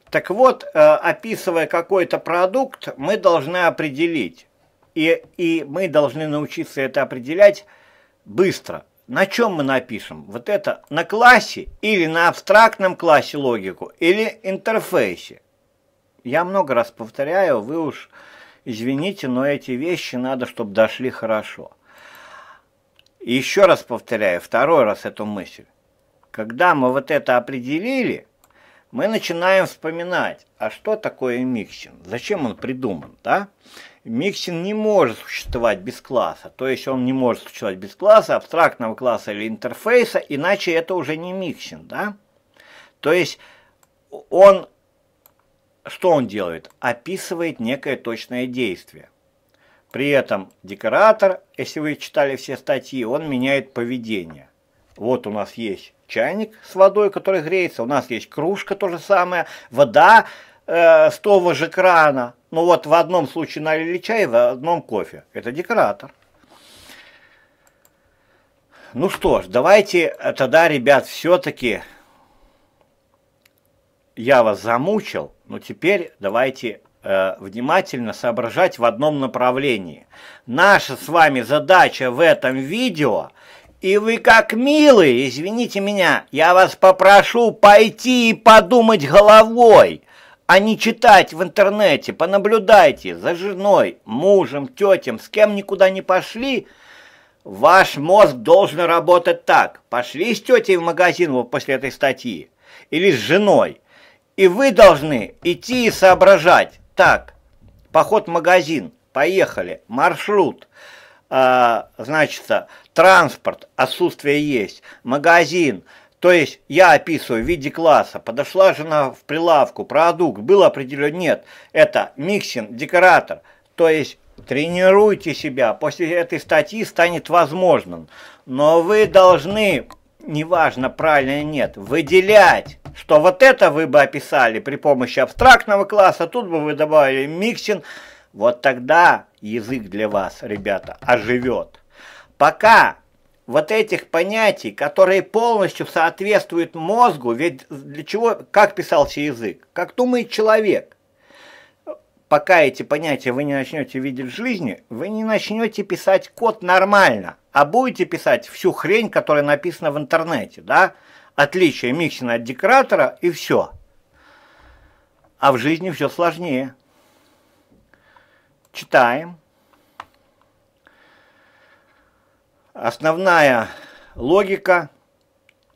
Так вот, э, описывая какой-то продукт, мы должны определить, и, и мы должны научиться это определять быстро. На чем мы напишем? Вот это на классе или на абстрактном классе логику, или интерфейсе. Я много раз повторяю, вы уж извините, но эти вещи надо, чтобы дошли хорошо. еще раз повторяю, второй раз эту мысль. Когда мы вот это определили, мы начинаем вспоминать, а что такое миксин, зачем он придуман, да? Миксин не может существовать без класса, то есть он не может существовать без класса, абстрактного класса или интерфейса, иначе это уже не миксин, да? То есть он, что он делает? Описывает некое точное действие. При этом декоратор, если вы читали все статьи, он меняет поведение – вот у нас есть чайник с водой, который греется, у нас есть кружка, то же самое, вода э, с того же крана. Ну вот в одном случае налили чай, в одном кофе. Это декоратор. Ну что ж, давайте э, тогда, ребят, все-таки я вас замучил, но теперь давайте э, внимательно соображать в одном направлении. Наша с вами задача в этом видео и вы как милые, извините меня, я вас попрошу пойти и подумать головой, а не читать в интернете. Понаблюдайте за женой, мужем, тетем, с кем никуда не пошли. Ваш мозг должен работать так. Пошли с тетей в магазин вот после этой статьи или с женой. И вы должны идти и соображать. Так, поход в магазин, поехали, маршрут – а, значит, транспорт, отсутствие есть, магазин, то есть я описываю в виде класса. Подошла жена в прилавку, продукт, был определен, нет. Это миксин декоратор. То есть тренируйте себя. После этой статьи станет возможным. Но вы должны, неважно правильно или нет, выделять, что вот это вы бы описали при помощи абстрактного класса, тут бы вы добавили миксинг, вот тогда язык для вас, ребята, оживет. Пока вот этих понятий, которые полностью соответствуют мозгу, ведь для чего, как писался язык, как думает человек, пока эти понятия вы не начнете видеть в жизни, вы не начнете писать код нормально, а будете писать всю хрень, которая написана в интернете, да? Отличие Миксина от декоратора и все. А в жизни все сложнее читаем. Основная логика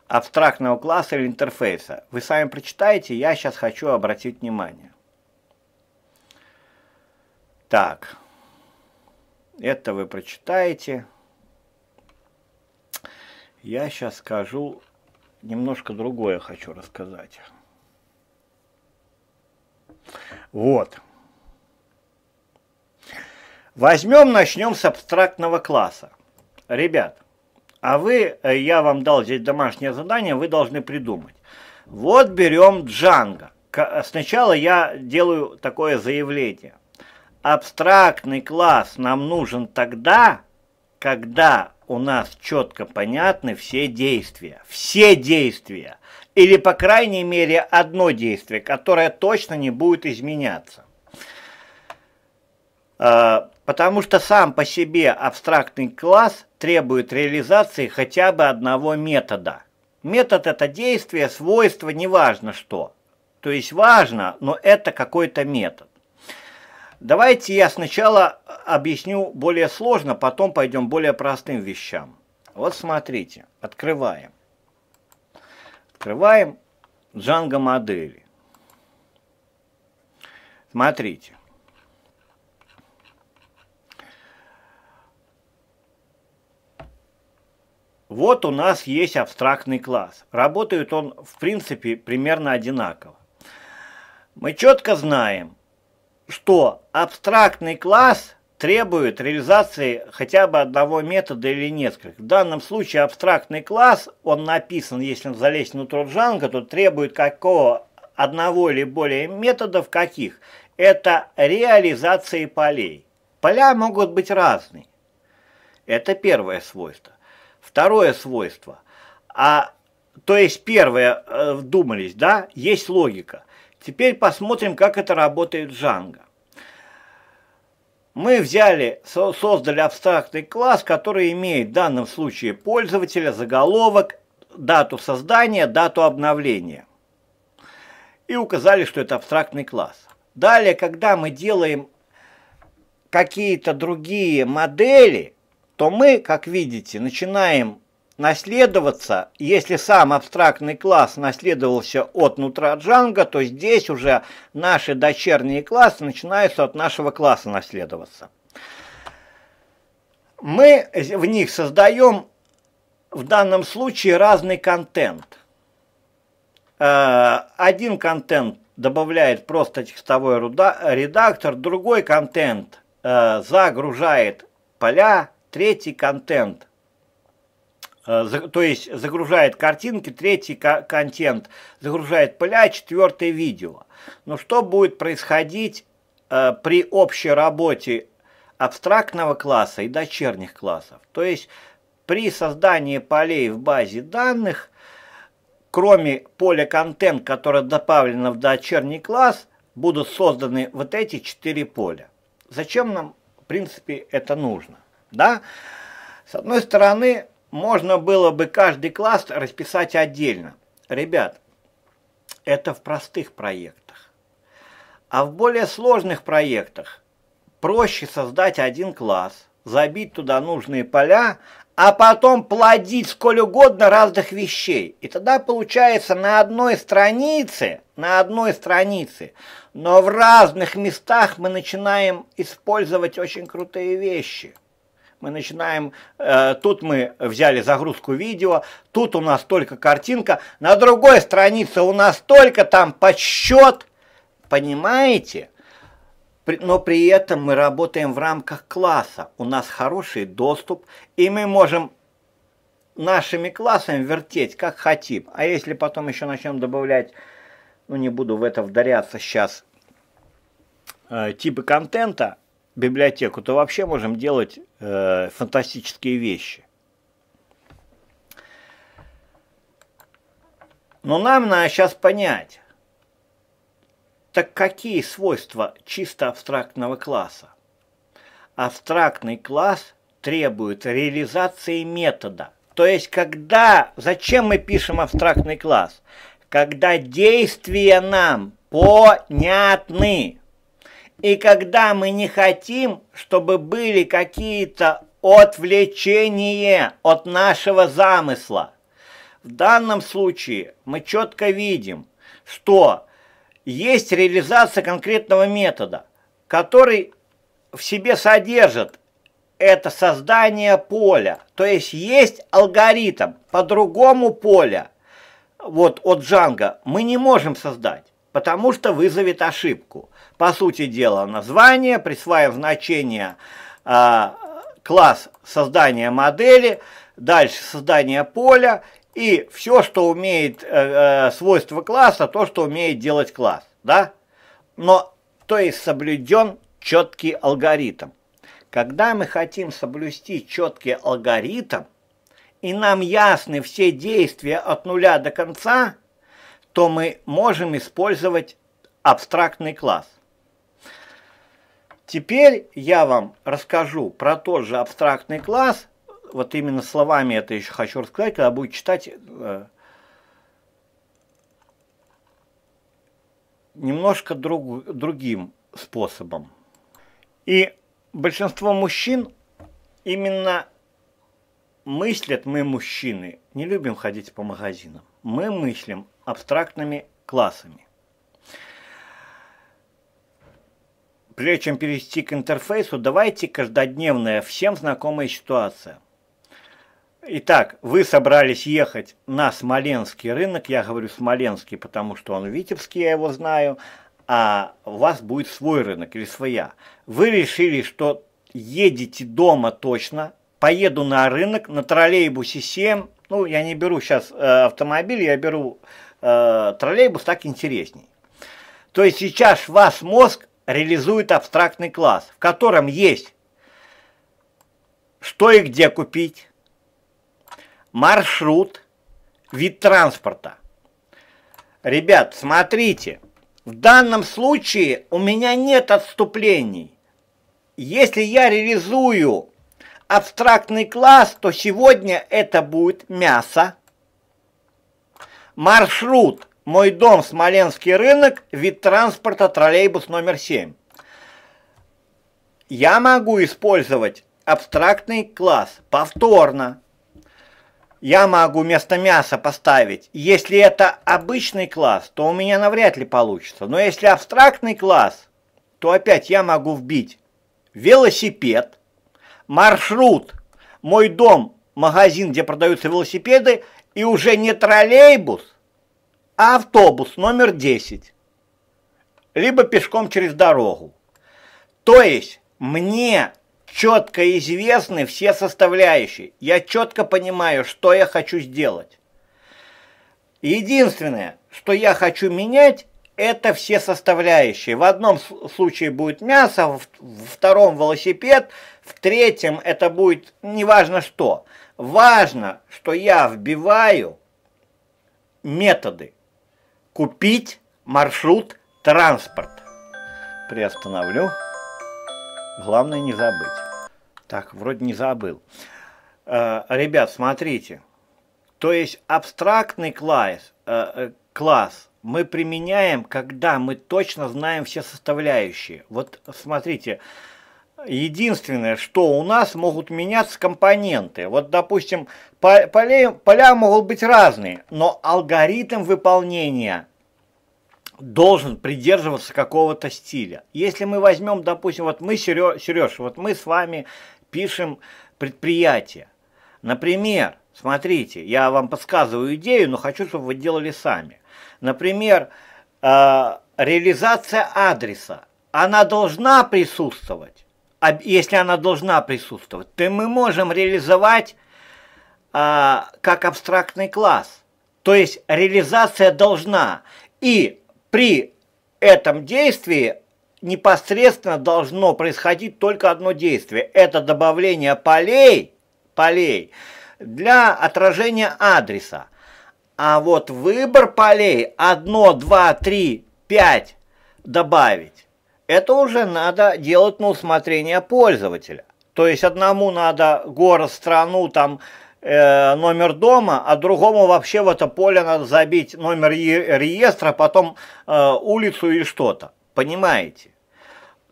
абстрактного класса или интерфейса. Вы сами прочитаете, я сейчас хочу обратить внимание. Так, это вы прочитаете. Я сейчас скажу, немножко другое хочу рассказать. Вот. Возьмем, начнем с абстрактного класса. Ребят, а вы, э, я вам дал здесь домашнее задание, вы должны придумать. Вот берем Django. Э, сначала я делаю такое заявление. Абстрактный класс нам нужен тогда, когда у нас четко понятны все действия. Все действия. Или, по крайней мере, одно действие, которое точно не будет изменяться. Э, потому что сам по себе абстрактный класс требует реализации хотя бы одного метода. Метод – это действие, свойство, неважно что. То есть важно, но это какой-то метод. Давайте я сначала объясню более сложно, потом пойдем более простым вещам. Вот смотрите, открываем. Открываем Django модели. Смотрите. Вот у нас есть абстрактный класс. Работает он, в принципе, примерно одинаково. Мы четко знаем, что абстрактный класс требует реализации хотя бы одного метода или нескольких. В данном случае абстрактный класс, он написан, если залезть внутрь Django, то требует какого одного или более методов каких? Это реализации полей. Поля могут быть разные. Это первое свойство. Второе свойство. А, то есть первое, э, вдумались, да, есть логика. Теперь посмотрим, как это работает в Django. Мы взяли, создали абстрактный класс, который имеет в данном случае пользователя, заголовок, дату создания, дату обновления. И указали, что это абстрактный класс. Далее, когда мы делаем какие-то другие модели – то мы, как видите, начинаем наследоваться. Если сам абстрактный класс наследовался от нутра джанга, то здесь уже наши дочерние классы начинаются от нашего класса наследоваться. Мы в них создаем в данном случае разный контент. Э, один контент добавляет просто текстовой редактор, другой контент э, загружает поля, третий контент. Э, то есть загружает картинки, третий контент загружает поля, четвертое видео. Но что будет происходить э, при общей работе абстрактного класса и дочерних классов? То есть при создании полей в базе данных, кроме поля контент, которое добавлено в дочерний класс, будут созданы вот эти четыре поля. Зачем нам, в принципе, это нужно? Да? С одной стороны, можно было бы каждый класс расписать отдельно. Ребят, это в простых проектах. А в более сложных проектах проще создать один класс, забить туда нужные поля, а потом плодить сколь угодно разных вещей. И тогда получается на одной странице, на одной странице, но в разных местах мы начинаем использовать очень крутые вещи – мы начинаем, э, тут мы взяли загрузку видео, тут у нас только картинка, на другой странице у нас только там подсчет, понимаете? но при этом мы работаем в рамках класса, у нас хороший доступ, и мы можем нашими классами вертеть как хотим. А если потом еще начнем добавлять, ну не буду в это вдаряться сейчас, э, типы контента, библиотеку, то вообще можем делать э, фантастические вещи. Но нам надо сейчас понять, так какие свойства чисто абстрактного класса? Абстрактный класс требует реализации метода. То есть, когда, зачем мы пишем абстрактный класс? Когда действия нам понятны. И когда мы не хотим, чтобы были какие-то отвлечения от нашего замысла, в данном случае мы четко видим, что есть реализация конкретного метода, который в себе содержит это создание поля. То есть есть алгоритм по другому поля. Вот от Джанга мы не можем создать потому что вызовет ошибку. По сути дела, название, присваив значение э, класс создания модели, дальше создание поля и все, что умеет э, э свойство класса, то, что умеет делать класс. Да? Но то есть соблюден четкий алгоритм. Когда мы хотим соблюсти четкий алгоритм, и нам ясны все действия от нуля до конца – то мы можем использовать абстрактный класс. Теперь я вам расскажу про тот же абстрактный класс, вот именно словами это еще хочу рассказать, когда будет читать э, немножко друг, другим способом. И большинство мужчин именно мыслят, мы мужчины, не любим ходить по магазинам, мы мыслим абстрактными классами. Прежде чем перейти к интерфейсу, давайте каждодневная всем знакомая ситуация. Итак, вы собрались ехать на Смоленский рынок, я говорю Смоленский, потому что он Витебский, я его знаю, а у вас будет свой рынок или своя. Вы решили, что едете дома точно, поеду на рынок на троллейбусе 7, ну, я не беру сейчас э, автомобиль, я беру э, троллейбус так интересней. То есть сейчас ваш мозг реализует абстрактный класс, в котором есть что и где купить, маршрут, вид транспорта. Ребят, смотрите, в данном случае у меня нет отступлений. Если я реализую абстрактный класс, то сегодня это будет мясо, Маршрут «Мой дом, Смоленский рынок», вид транспорта, троллейбус номер 7. Я могу использовать абстрактный класс повторно. Я могу вместо мяса поставить. Если это обычный класс, то у меня навряд ли получится. Но если абстрактный класс, то опять я могу вбить велосипед, маршрут, мой дом, магазин, где продаются велосипеды, и уже не троллейбус, а автобус номер 10, либо пешком через дорогу. То есть мне четко известны все составляющие, я четко понимаю, что я хочу сделать. Единственное, что я хочу менять, это все составляющие. В одном случае будет мясо, во втором велосипед, в третьем это будет неважно что. Важно, что я вбиваю методы. Купить маршрут транспорт. Приостановлю. Главное не забыть. Так, вроде не забыл. Э, ребят, смотрите. То есть абстрактный класс, э, э класс мы применяем, когда мы точно знаем все составляющие. Вот смотрите, Единственное, что у нас могут меняться компоненты. Вот, допустим, поля, поля могут быть разные, но алгоритм выполнения должен придерживаться какого-то стиля. Если мы возьмем, допустим, вот мы, Сереж, Сереж вот мы с вами пишем предприятие. Например, смотрите, я вам подсказываю идею, но хочу, чтобы вы делали сами. Например, э, реализация адреса. Она должна присутствовать если она должна присутствовать, то мы можем реализовать а, как абстрактный класс. То есть реализация должна. И при этом действии непосредственно должно происходить только одно действие. Это добавление полей, полей для отражения адреса. А вот выбор полей 1, 2, 3, 5 добавить это уже надо делать на усмотрение пользователя. То есть одному надо город, страну, там э, номер дома, а другому вообще в это поле надо забить номер реестра, а потом э, улицу и что-то. Понимаете?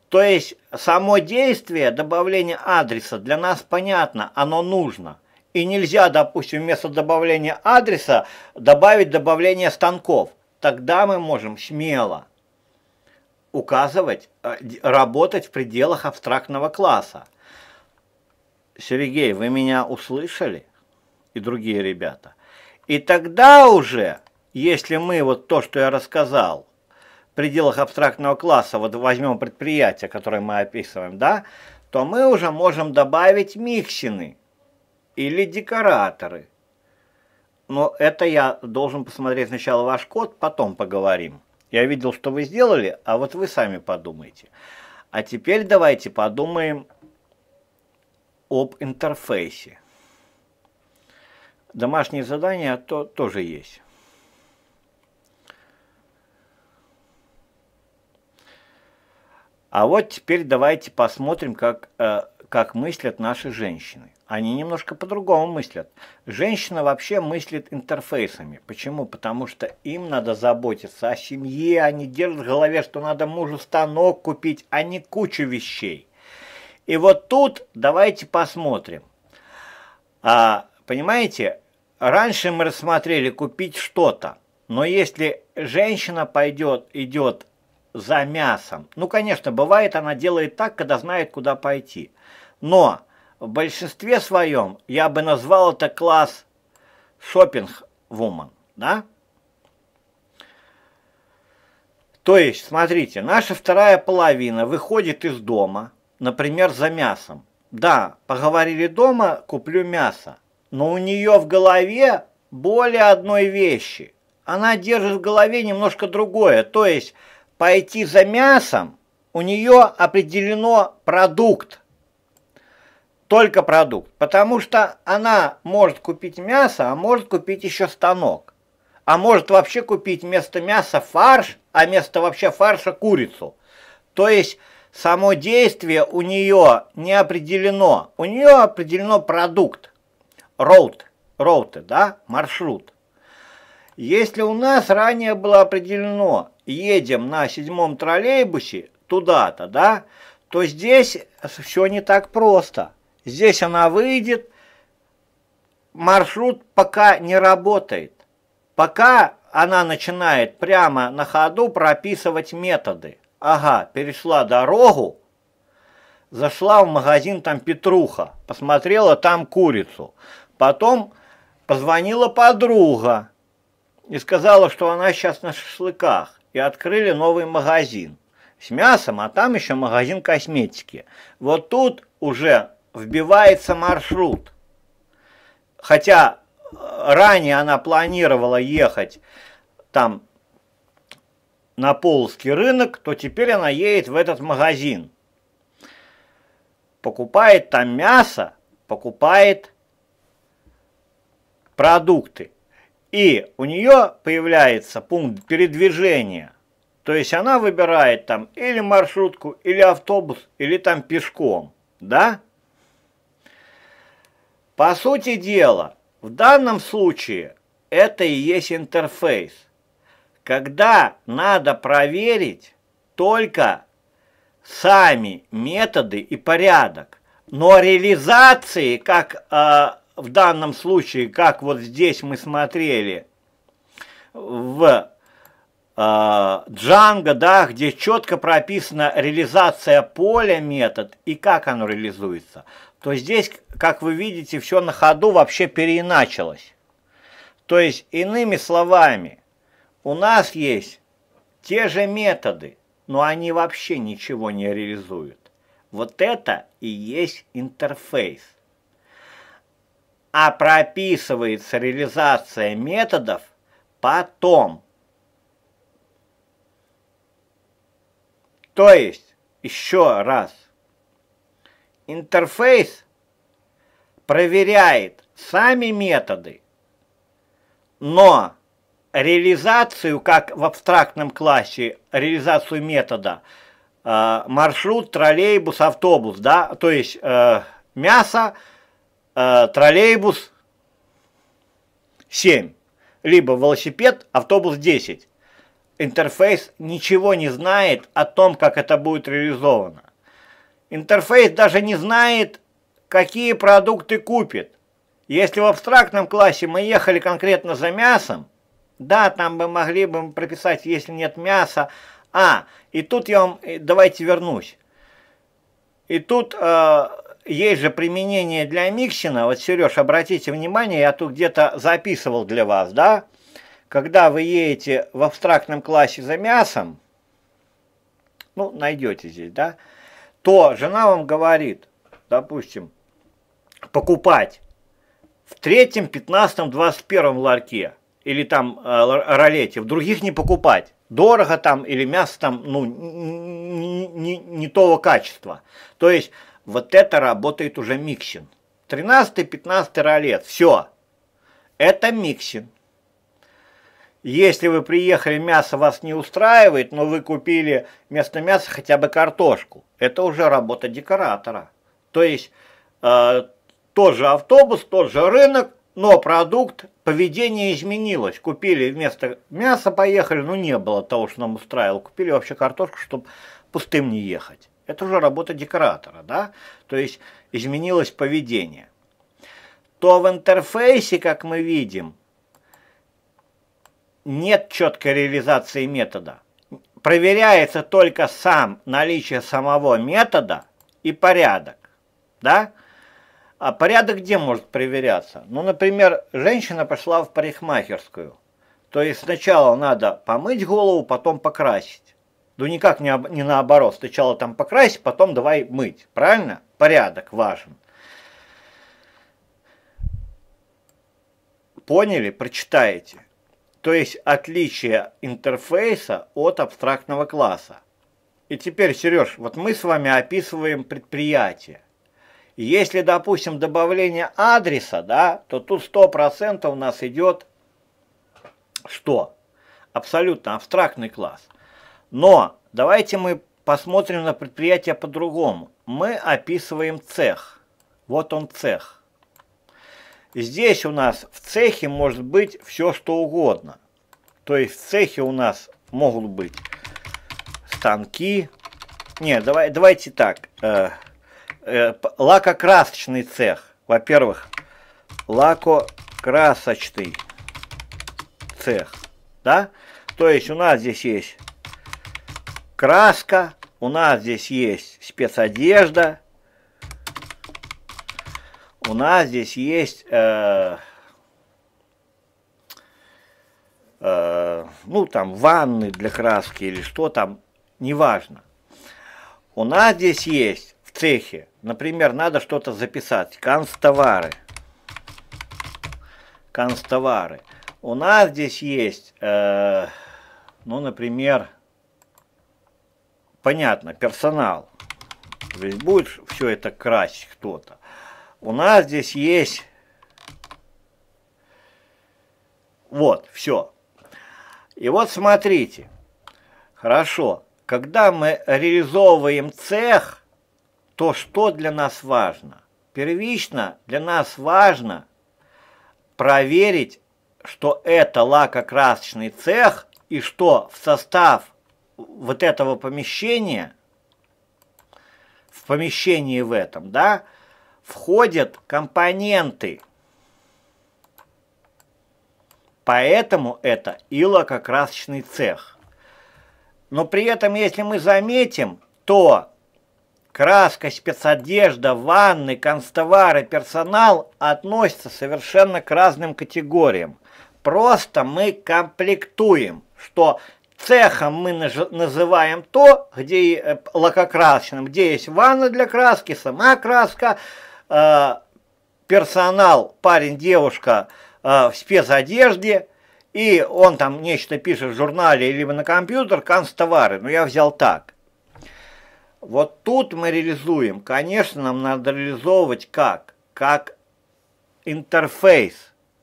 То есть само действие добавления адреса для нас понятно, оно нужно. И нельзя, допустим, вместо добавления адреса добавить добавление станков. Тогда мы можем смело указывать, э, работать в пределах абстрактного класса. Сергей, вы меня услышали? И другие ребята. И тогда уже, если мы вот то, что я рассказал, в пределах абстрактного класса, вот возьмем предприятие, которое мы описываем, да, то мы уже можем добавить миксины или декораторы. Но это я должен посмотреть сначала ваш код, потом поговорим. Я видел, что вы сделали, а вот вы сами подумайте. А теперь давайте подумаем об интерфейсе. Домашние задания то, тоже есть. А вот теперь давайте посмотрим, как, э, как мыслят наши женщины они немножко по-другому мыслят. Женщина вообще мыслит интерфейсами. Почему? Потому что им надо заботиться о семье, они держат в голове, что надо мужу станок купить, а не кучу вещей. И вот тут давайте посмотрим. А, понимаете, раньше мы рассмотрели купить что-то, но если женщина пойдет, идет за мясом, ну, конечно, бывает, она делает так, когда знает, куда пойти. Но в большинстве своем я бы назвал это класс шопинг-вумен, да? То есть, смотрите, наша вторая половина выходит из дома, например, за мясом. Да, поговорили дома, куплю мясо. Но у нее в голове более одной вещи. Она держит в голове немножко другое. То есть, пойти за мясом, у нее определено продукт, только продукт. Потому что она может купить мясо, а может купить еще станок. А может вообще купить вместо мяса фарш, а вместо вообще фарша курицу. То есть само действие у нее не определено. У нее определено продукт. Роут, роуты, да, маршрут. Если у нас ранее было определено, едем на седьмом троллейбусе туда-то, да, то здесь все не так просто – Здесь она выйдет. Маршрут пока не работает. Пока она начинает прямо на ходу прописывать методы. Ага, перешла дорогу, зашла в магазин там Петруха, посмотрела там курицу. Потом позвонила подруга и сказала, что она сейчас на шашлыках, и открыли новый магазин с мясом, а там еще магазин косметики. Вот тут уже вбивается маршрут. Хотя э, ранее она планировала ехать там на полский рынок, то теперь она едет в этот магазин. Покупает там мясо, покупает продукты. И у нее появляется пункт передвижения. То есть она выбирает там или маршрутку, или автобус, или там пешком. Да? По сути дела, в данном случае это и есть интерфейс. Когда надо проверить только сами методы и порядок, но реализации, как э, в данном случае, как вот здесь мы смотрели в э, Django, да, где четко прописана реализация поля метод и как оно реализуется – то здесь, как вы видите, все на ходу вообще переиначилось. То есть, иными словами, у нас есть те же методы, но они вообще ничего не реализуют. Вот это и есть интерфейс. А прописывается реализация методов потом. То есть, еще раз – интерфейс проверяет сами методы, но реализацию, как в абстрактном классе, реализацию метода, э, маршрут, троллейбус, автобус, да, то есть э, мясо, э, троллейбус 7, либо велосипед, автобус 10. Интерфейс ничего не знает о том, как это будет реализовано. Интерфейс даже не знает, какие продукты купит. Если в абстрактном классе мы ехали конкретно за мясом, да, там бы могли бы прописать, если нет мяса. А, и тут я вам, э, давайте вернусь. И тут э, есть же применение для Миксина. Вот, Сереж, обратите внимание, я тут где-то записывал для вас, да? Когда вы едете в абстрактном классе за мясом, ну, найдете здесь, да? Да то жена вам говорит, допустим, покупать в третьем, пятнадцатом, двадцать первом ларьке или там э, ролете, в других не покупать. Дорого там или мясо там, ну, не, не, не того качества. То есть вот это работает уже миксин. тринадцатый, пятнадцатый ролет, все. Это миксин. Если вы приехали, мясо вас не устраивает, но вы купили вместо мяса хотя бы картошку. Это уже работа декоратора. То есть э, тот же автобус, тот же рынок, но продукт, поведение изменилось. Купили вместо мяса, поехали, ну не было того, что нам устраивало. Купили вообще картошку, чтобы пустым не ехать. Это уже работа декоратора, да? То есть изменилось поведение. То в интерфейсе, как мы видим, нет четкой реализации метода. Проверяется только сам наличие самого метода и порядок. Да? А порядок где может проверяться? Ну, например, женщина пошла в парикмахерскую. То есть сначала надо помыть голову, потом покрасить. Ну никак не, не наоборот. Сначала там покрасить, потом давай мыть. Правильно? Порядок важен. Поняли? Прочитаете то есть отличие интерфейса от абстрактного класса. И теперь, Сереж, вот мы с вами описываем предприятие. Если, допустим, добавление адреса, да, то тут 100% у нас идет что? Абсолютно абстрактный класс. Но давайте мы посмотрим на предприятие по-другому. Мы описываем цех. Вот он цех. Здесь у нас в цехе может быть все что угодно. То есть в цехе у нас могут быть станки. Не, давай, давайте так. Э, э, лакокрасочный цех. Во-первых, лакокрасочный цех. Да? То есть у нас здесь есть краска, у нас здесь есть спецодежда, у нас здесь есть, э, э, ну, там, ванны для краски или что там, неважно. У нас здесь есть в цехе, например, надо что-то записать, канцтовары. Канцтовары. У нас здесь есть, э, ну, например, понятно, персонал. то есть будет все это красить кто-то. У нас здесь есть... Вот, все. И вот смотрите. Хорошо. Когда мы реализовываем цех, то что для нас важно? Первично для нас важно проверить, что это лакокрасочный цех и что в состав вот этого помещения, в помещении в этом, да, входят компоненты. Поэтому это илококрасочный цех. Но при этом, если мы заметим, то краска, спецодежда, ванны, констовары, персонал относятся совершенно к разным категориям. Просто мы комплектуем, что цехом мы называем то, где э, лакокрасочным, где есть ванна для краски, сама краска, Э, персонал, парень, девушка э, в спецодежде, и он там нечто пишет в журнале, либо на компьютер, канцтовары, но ну, я взял так. Вот тут мы реализуем, конечно, нам надо реализовывать как? Как интерфейс.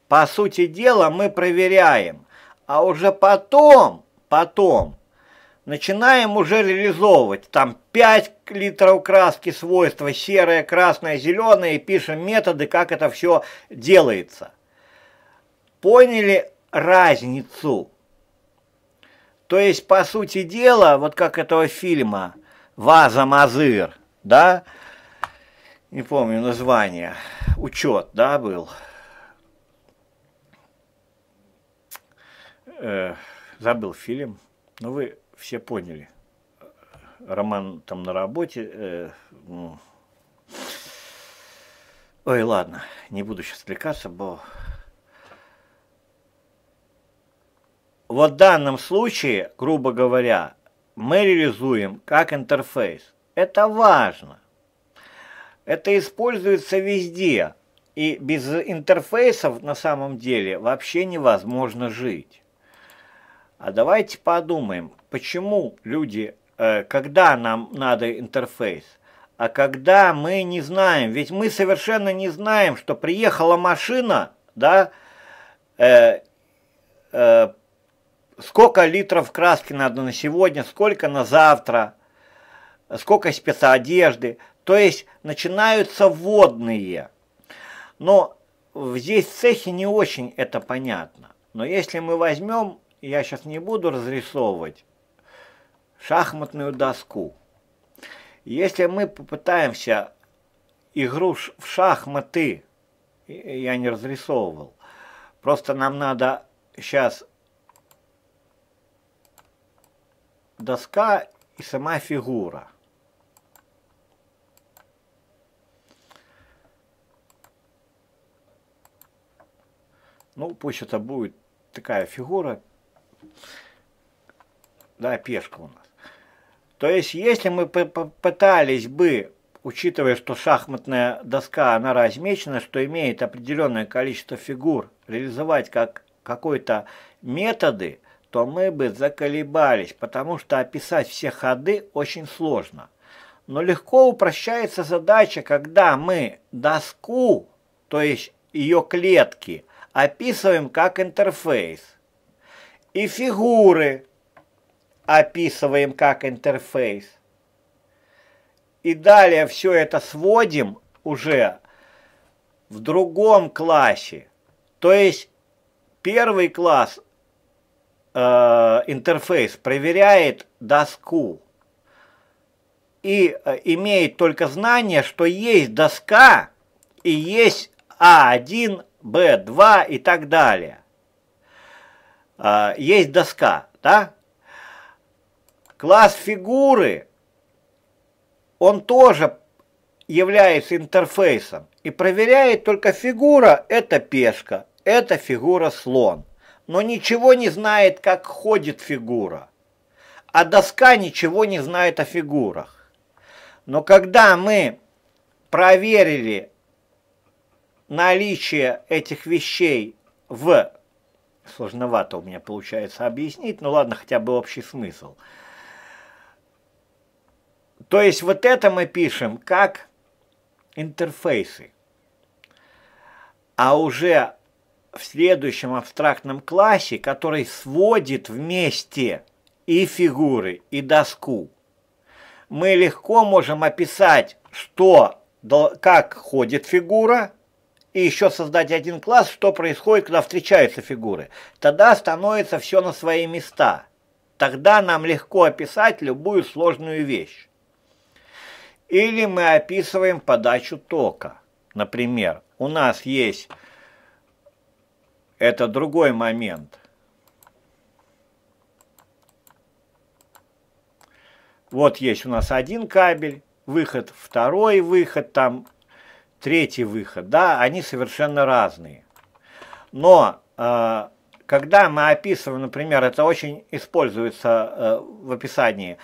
По сути дела мы проверяем, а уже потом, потом, начинаем уже реализовывать там 5 литров краски свойства серое, красное, зеленое и пишем методы, как это все делается. Поняли разницу? То есть, по сути дела, вот как этого фильма «Ваза Мазыр», да, не помню название, учет, да, был. Э, забыл фильм, но ну, вы все поняли. Роман там на работе. Э, ну... Ой, ладно, не буду сейчас отвлекаться, бо... Вот в данном случае, грубо говоря, мы реализуем как интерфейс. Это важно. Это используется везде. И без интерфейсов на самом деле вообще невозможно жить. А давайте подумаем, почему люди Э, когда нам надо интерфейс, а когда мы не знаем. Ведь мы совершенно не знаем, что приехала машина, да, э, э, сколько литров краски надо на сегодня, сколько на завтра, сколько спецодежды. То есть начинаются водные. Но здесь в цехе не очень это понятно. Но если мы возьмем, я сейчас не буду разрисовывать, шахматную доску. Если мы попытаемся игру в шахматы, я не разрисовывал, просто нам надо сейчас доска и сама фигура. Ну, пусть это будет такая фигура. Да, пешка у нас. То есть, если мы попытались бы, учитывая, что шахматная доска, она размечена, что имеет определенное количество фигур, реализовать как какой-то методы, то мы бы заколебались, потому что описать все ходы очень сложно. Но легко упрощается задача, когда мы доску, то есть ее клетки, описываем как интерфейс. И фигуры, описываем как интерфейс. И далее все это сводим уже в другом классе. То есть первый класс э, интерфейс проверяет доску и э, имеет только знание, что есть доска и есть А1, Б2 и так далее. Э, есть доска, да? Класс фигуры, он тоже является интерфейсом и проверяет только фигура – это пешка, это фигура слон, но ничего не знает, как ходит фигура, а доска ничего не знает о фигурах. Но когда мы проверили наличие этих вещей в... Сложновато у меня получается объяснить, но ну ладно, хотя бы общий смысл – то есть вот это мы пишем как интерфейсы. А уже в следующем абстрактном классе, который сводит вместе и фигуры, и доску, мы легко можем описать, что, как ходит фигура, и еще создать один класс, что происходит, когда встречаются фигуры. Тогда становится все на свои места. Тогда нам легко описать любую сложную вещь. Или мы описываем подачу тока. Например, у нас есть, это другой момент. Вот есть у нас один кабель, выход, второй выход, там третий выход. Да, они совершенно разные. Но э, когда мы описываем, например, это очень используется э, в описании,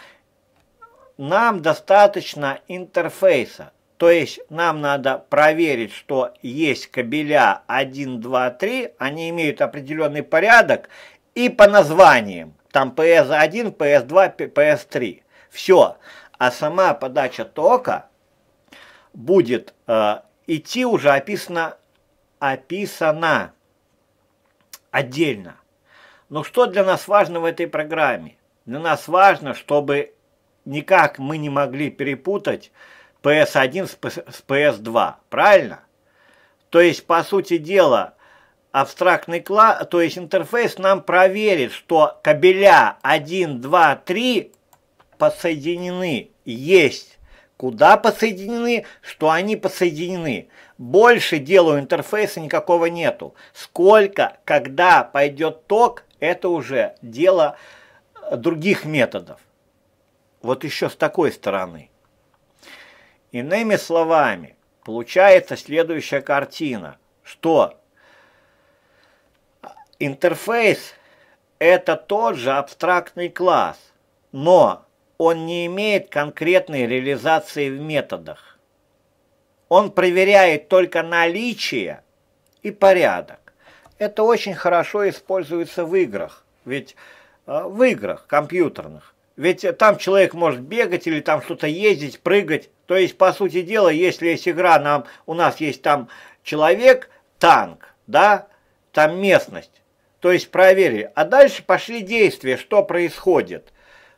нам достаточно интерфейса. То есть нам надо проверить, что есть кабеля 1, 2, 3, они имеют определенный порядок и по названиям. Там PS1, PS2, PS3. Все. А сама подача тока будет э, идти уже описано, описана отдельно. Но что для нас важно в этой программе? Для нас важно, чтобы никак мы не могли перепутать PS1 с PS2, правильно? То есть, по сути дела, абстрактный класс, то есть интерфейс нам проверит, что кабеля 1, 2, 3 подсоединены, есть. Куда подсоединены, что они подсоединены. Больше делу интерфейса никакого нету. Сколько, когда пойдет ток, это уже дело других методов вот еще с такой стороны. Иными словами, получается следующая картина, что интерфейс – это тот же абстрактный класс, но он не имеет конкретной реализации в методах. Он проверяет только наличие и порядок. Это очень хорошо используется в играх, ведь э, в играх компьютерных ведь там человек может бегать или там что-то ездить, прыгать. То есть, по сути дела, если есть игра, нам, у нас есть там человек, танк, да, там местность. То есть проверили. А дальше пошли действия, что происходит.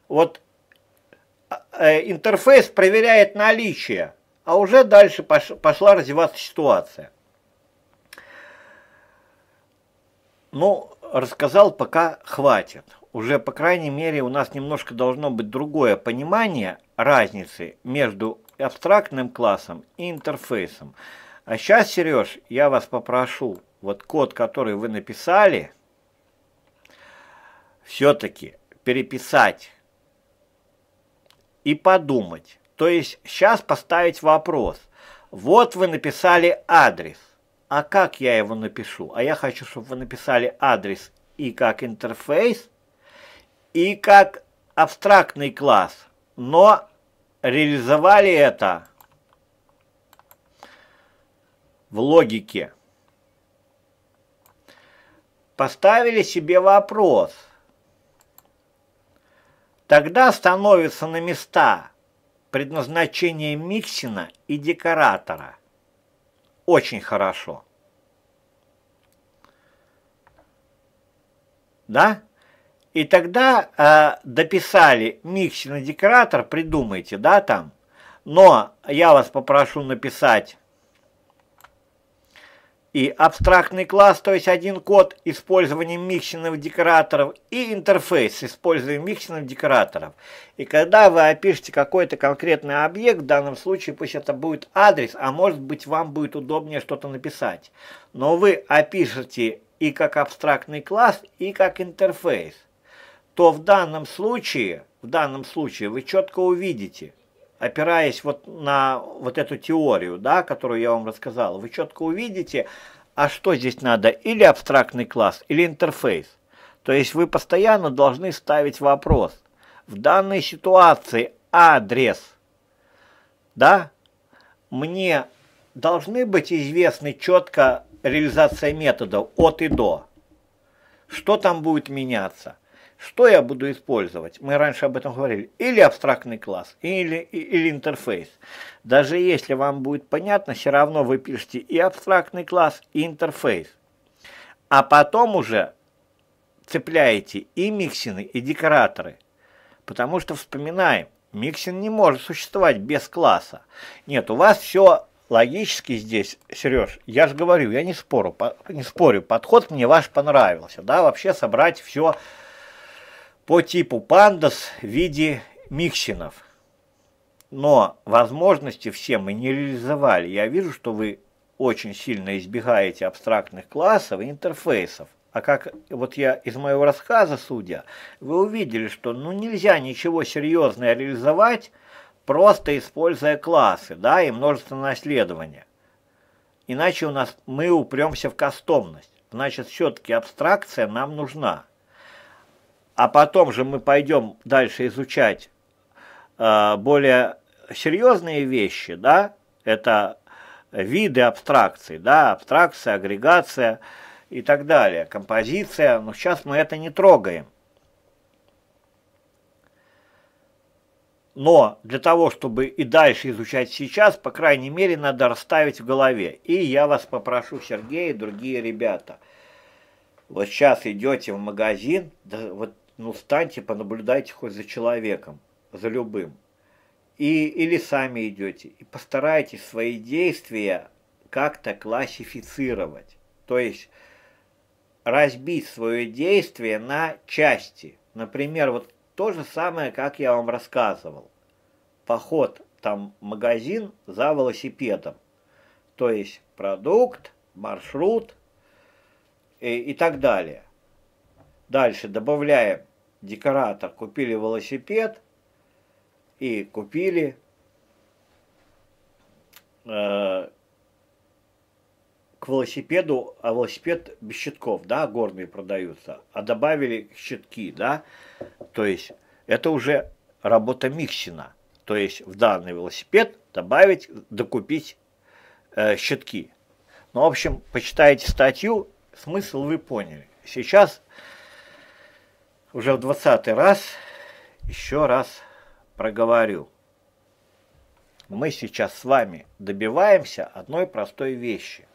Вот э, интерфейс проверяет наличие, а уже дальше пош, пошла развиваться ситуация. Ну, рассказал, пока хватит уже, по крайней мере, у нас немножко должно быть другое понимание разницы между абстрактным классом и интерфейсом. А сейчас, Сереж, я вас попрошу, вот код, который вы написали, все-таки переписать и подумать. То есть сейчас поставить вопрос. Вот вы написали адрес. А как я его напишу? А я хочу, чтобы вы написали адрес и как интерфейс, и как абстрактный класс, но реализовали это в логике. Поставили себе вопрос. Тогда становится на места предназначение Миксина и декоратора. Очень хорошо. Да? И тогда э, дописали миксер декоратор, придумайте, да, там. Но я вас попрошу написать и абстрактный класс, то есть один код использованием миксиных декораторов, и интерфейс с использованием миксиных декораторов. И когда вы опишете какой-то конкретный объект, в данном случае пусть это будет адрес, а может быть вам будет удобнее что-то написать. Но вы опишете и как абстрактный класс, и как интерфейс то в данном случае, в данном случае вы четко увидите, опираясь вот на вот эту теорию, да, которую я вам рассказал, вы четко увидите, а что здесь надо, или абстрактный класс, или интерфейс. То есть вы постоянно должны ставить вопрос. В данной ситуации адрес, да, мне должны быть известны четко реализация методов от и до. Что там будет меняться? Что я буду использовать? Мы раньше об этом говорили. Или абстрактный класс, или, или интерфейс. Даже если вам будет понятно, все равно вы пишете и абстрактный класс, и интерфейс. А потом уже цепляете и миксины, и декораторы. Потому что вспоминаем, миксин не может существовать без класса. Нет, у вас все логически здесь, Сереж, я же говорю, я не спорю, не спорю, подход мне ваш понравился, да, вообще собрать все по типу пандас в виде миксинов. Но возможности все мы не реализовали. Я вижу, что вы очень сильно избегаете абстрактных классов и интерфейсов. А как вот я из моего рассказа судя, вы увидели, что ну нельзя ничего серьезное реализовать, просто используя классы, да, и множество наследования. Иначе у нас мы упремся в кастомность. Значит, все-таки абстракция нам нужна а потом же мы пойдем дальше изучать э, более серьезные вещи, да, это виды абстракций, да, абстракция, агрегация и так далее, композиция, но сейчас мы это не трогаем. Но для того, чтобы и дальше изучать сейчас, по крайней мере, надо расставить в голове. И я вас попрошу, Сергей и другие ребята, вот сейчас идете в магазин, да, вот ну, встаньте, понаблюдайте хоть за человеком, за любым. И, или сами идете, и постарайтесь свои действия как-то классифицировать. То есть разбить свое действие на части. Например, вот то же самое, как я вам рассказывал. Поход там магазин за велосипедом. То есть продукт, маршрут и, э, и так далее. Дальше добавляем декоратор. Купили велосипед и купили э, к велосипеду, а велосипед без щитков, да, горные продаются, а добавили щитки, да, то есть это уже работа Миксина, то есть в данный велосипед добавить, докупить э, щитки. Ну, в общем, почитайте статью, смысл вы поняли. Сейчас уже в двадцатый раз еще раз проговорю. Мы сейчас с вами добиваемся одной простой вещи.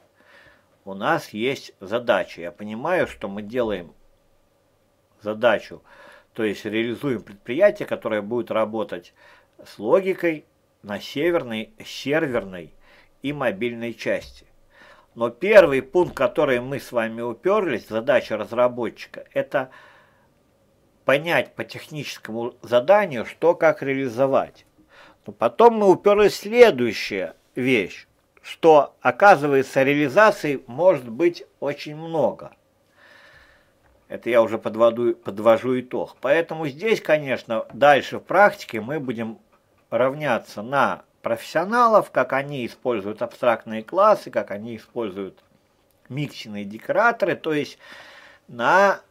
У нас есть задача. Я понимаю, что мы делаем задачу, то есть реализуем предприятие, которое будет работать с логикой на северной, серверной и мобильной части. Но первый пункт, который мы с вами уперлись, задача разработчика, это – понять по техническому заданию, что как реализовать. Но потом мы уперлись в следующую вещь, что, оказывается, реализаций может быть очень много. Это я уже подводу, подвожу итог. Поэтому здесь, конечно, дальше в практике мы будем равняться на профессионалов, как они используют абстрактные классы, как они используют миксиные декораторы, то есть на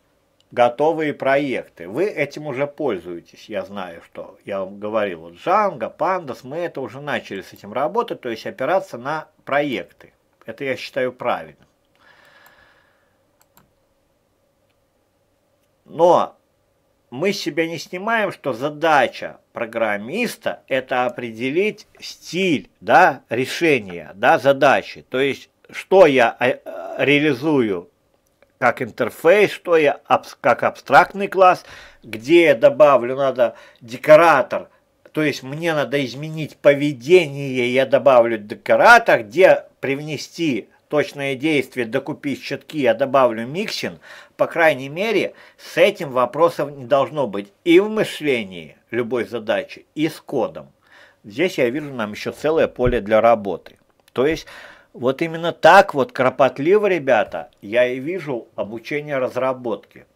готовые проекты. Вы этим уже пользуетесь, я знаю, что я вам говорил. Вот Django, Pandas, мы это уже начали с этим работать, то есть опираться на проекты. Это я считаю правильным. Но мы себя не снимаем, что задача программиста – это определить стиль да, решения да, задачи. То есть, что я э, э, реализую как интерфейс, что я как абстрактный класс, где я добавлю надо декоратор, то есть мне надо изменить поведение, я добавлю декоратор, где привнести точное действие, докупить щитки, я добавлю миксин, по крайней мере, с этим вопросов не должно быть и в мышлении любой задачи, и с кодом. Здесь я вижу нам еще целое поле для работы. То есть вот именно так вот кропотливо, ребята, я и вижу обучение разработки.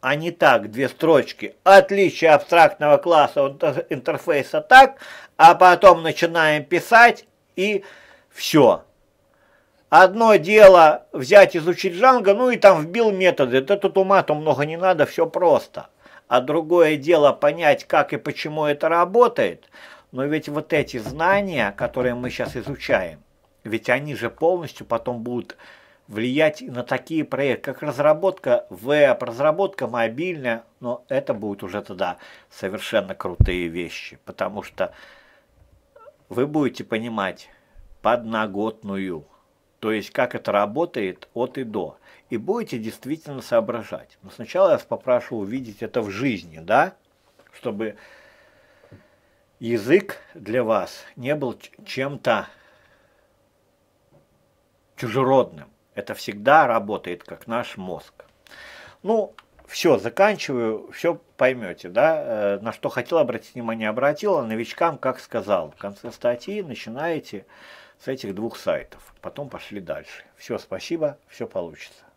А не так, две строчки. Отличие абстрактного класса от интерфейса так, а потом начинаем писать и все. Одно дело взять, изучить Джанго, ну и там вбил методы. Да тут ума-то много не надо, все просто. А другое дело понять, как и почему это работает. Но ведь вот эти знания, которые мы сейчас изучаем, ведь они же полностью потом будут влиять на такие проекты, как разработка веб, разработка мобильная, но это будут уже тогда совершенно крутые вещи, потому что вы будете понимать подноготную, то есть как это работает от и до, и будете действительно соображать. Но сначала я вас попрошу увидеть это в жизни, да, чтобы язык для вас не был чем-то чужеродным. Это всегда работает как наш мозг. Ну, все, заканчиваю, все поймете, да, э, на что хотел обратить внимание, обратила, новичкам, как сказал, в конце статьи начинаете с этих двух сайтов, потом пошли дальше. Все, спасибо, все получится.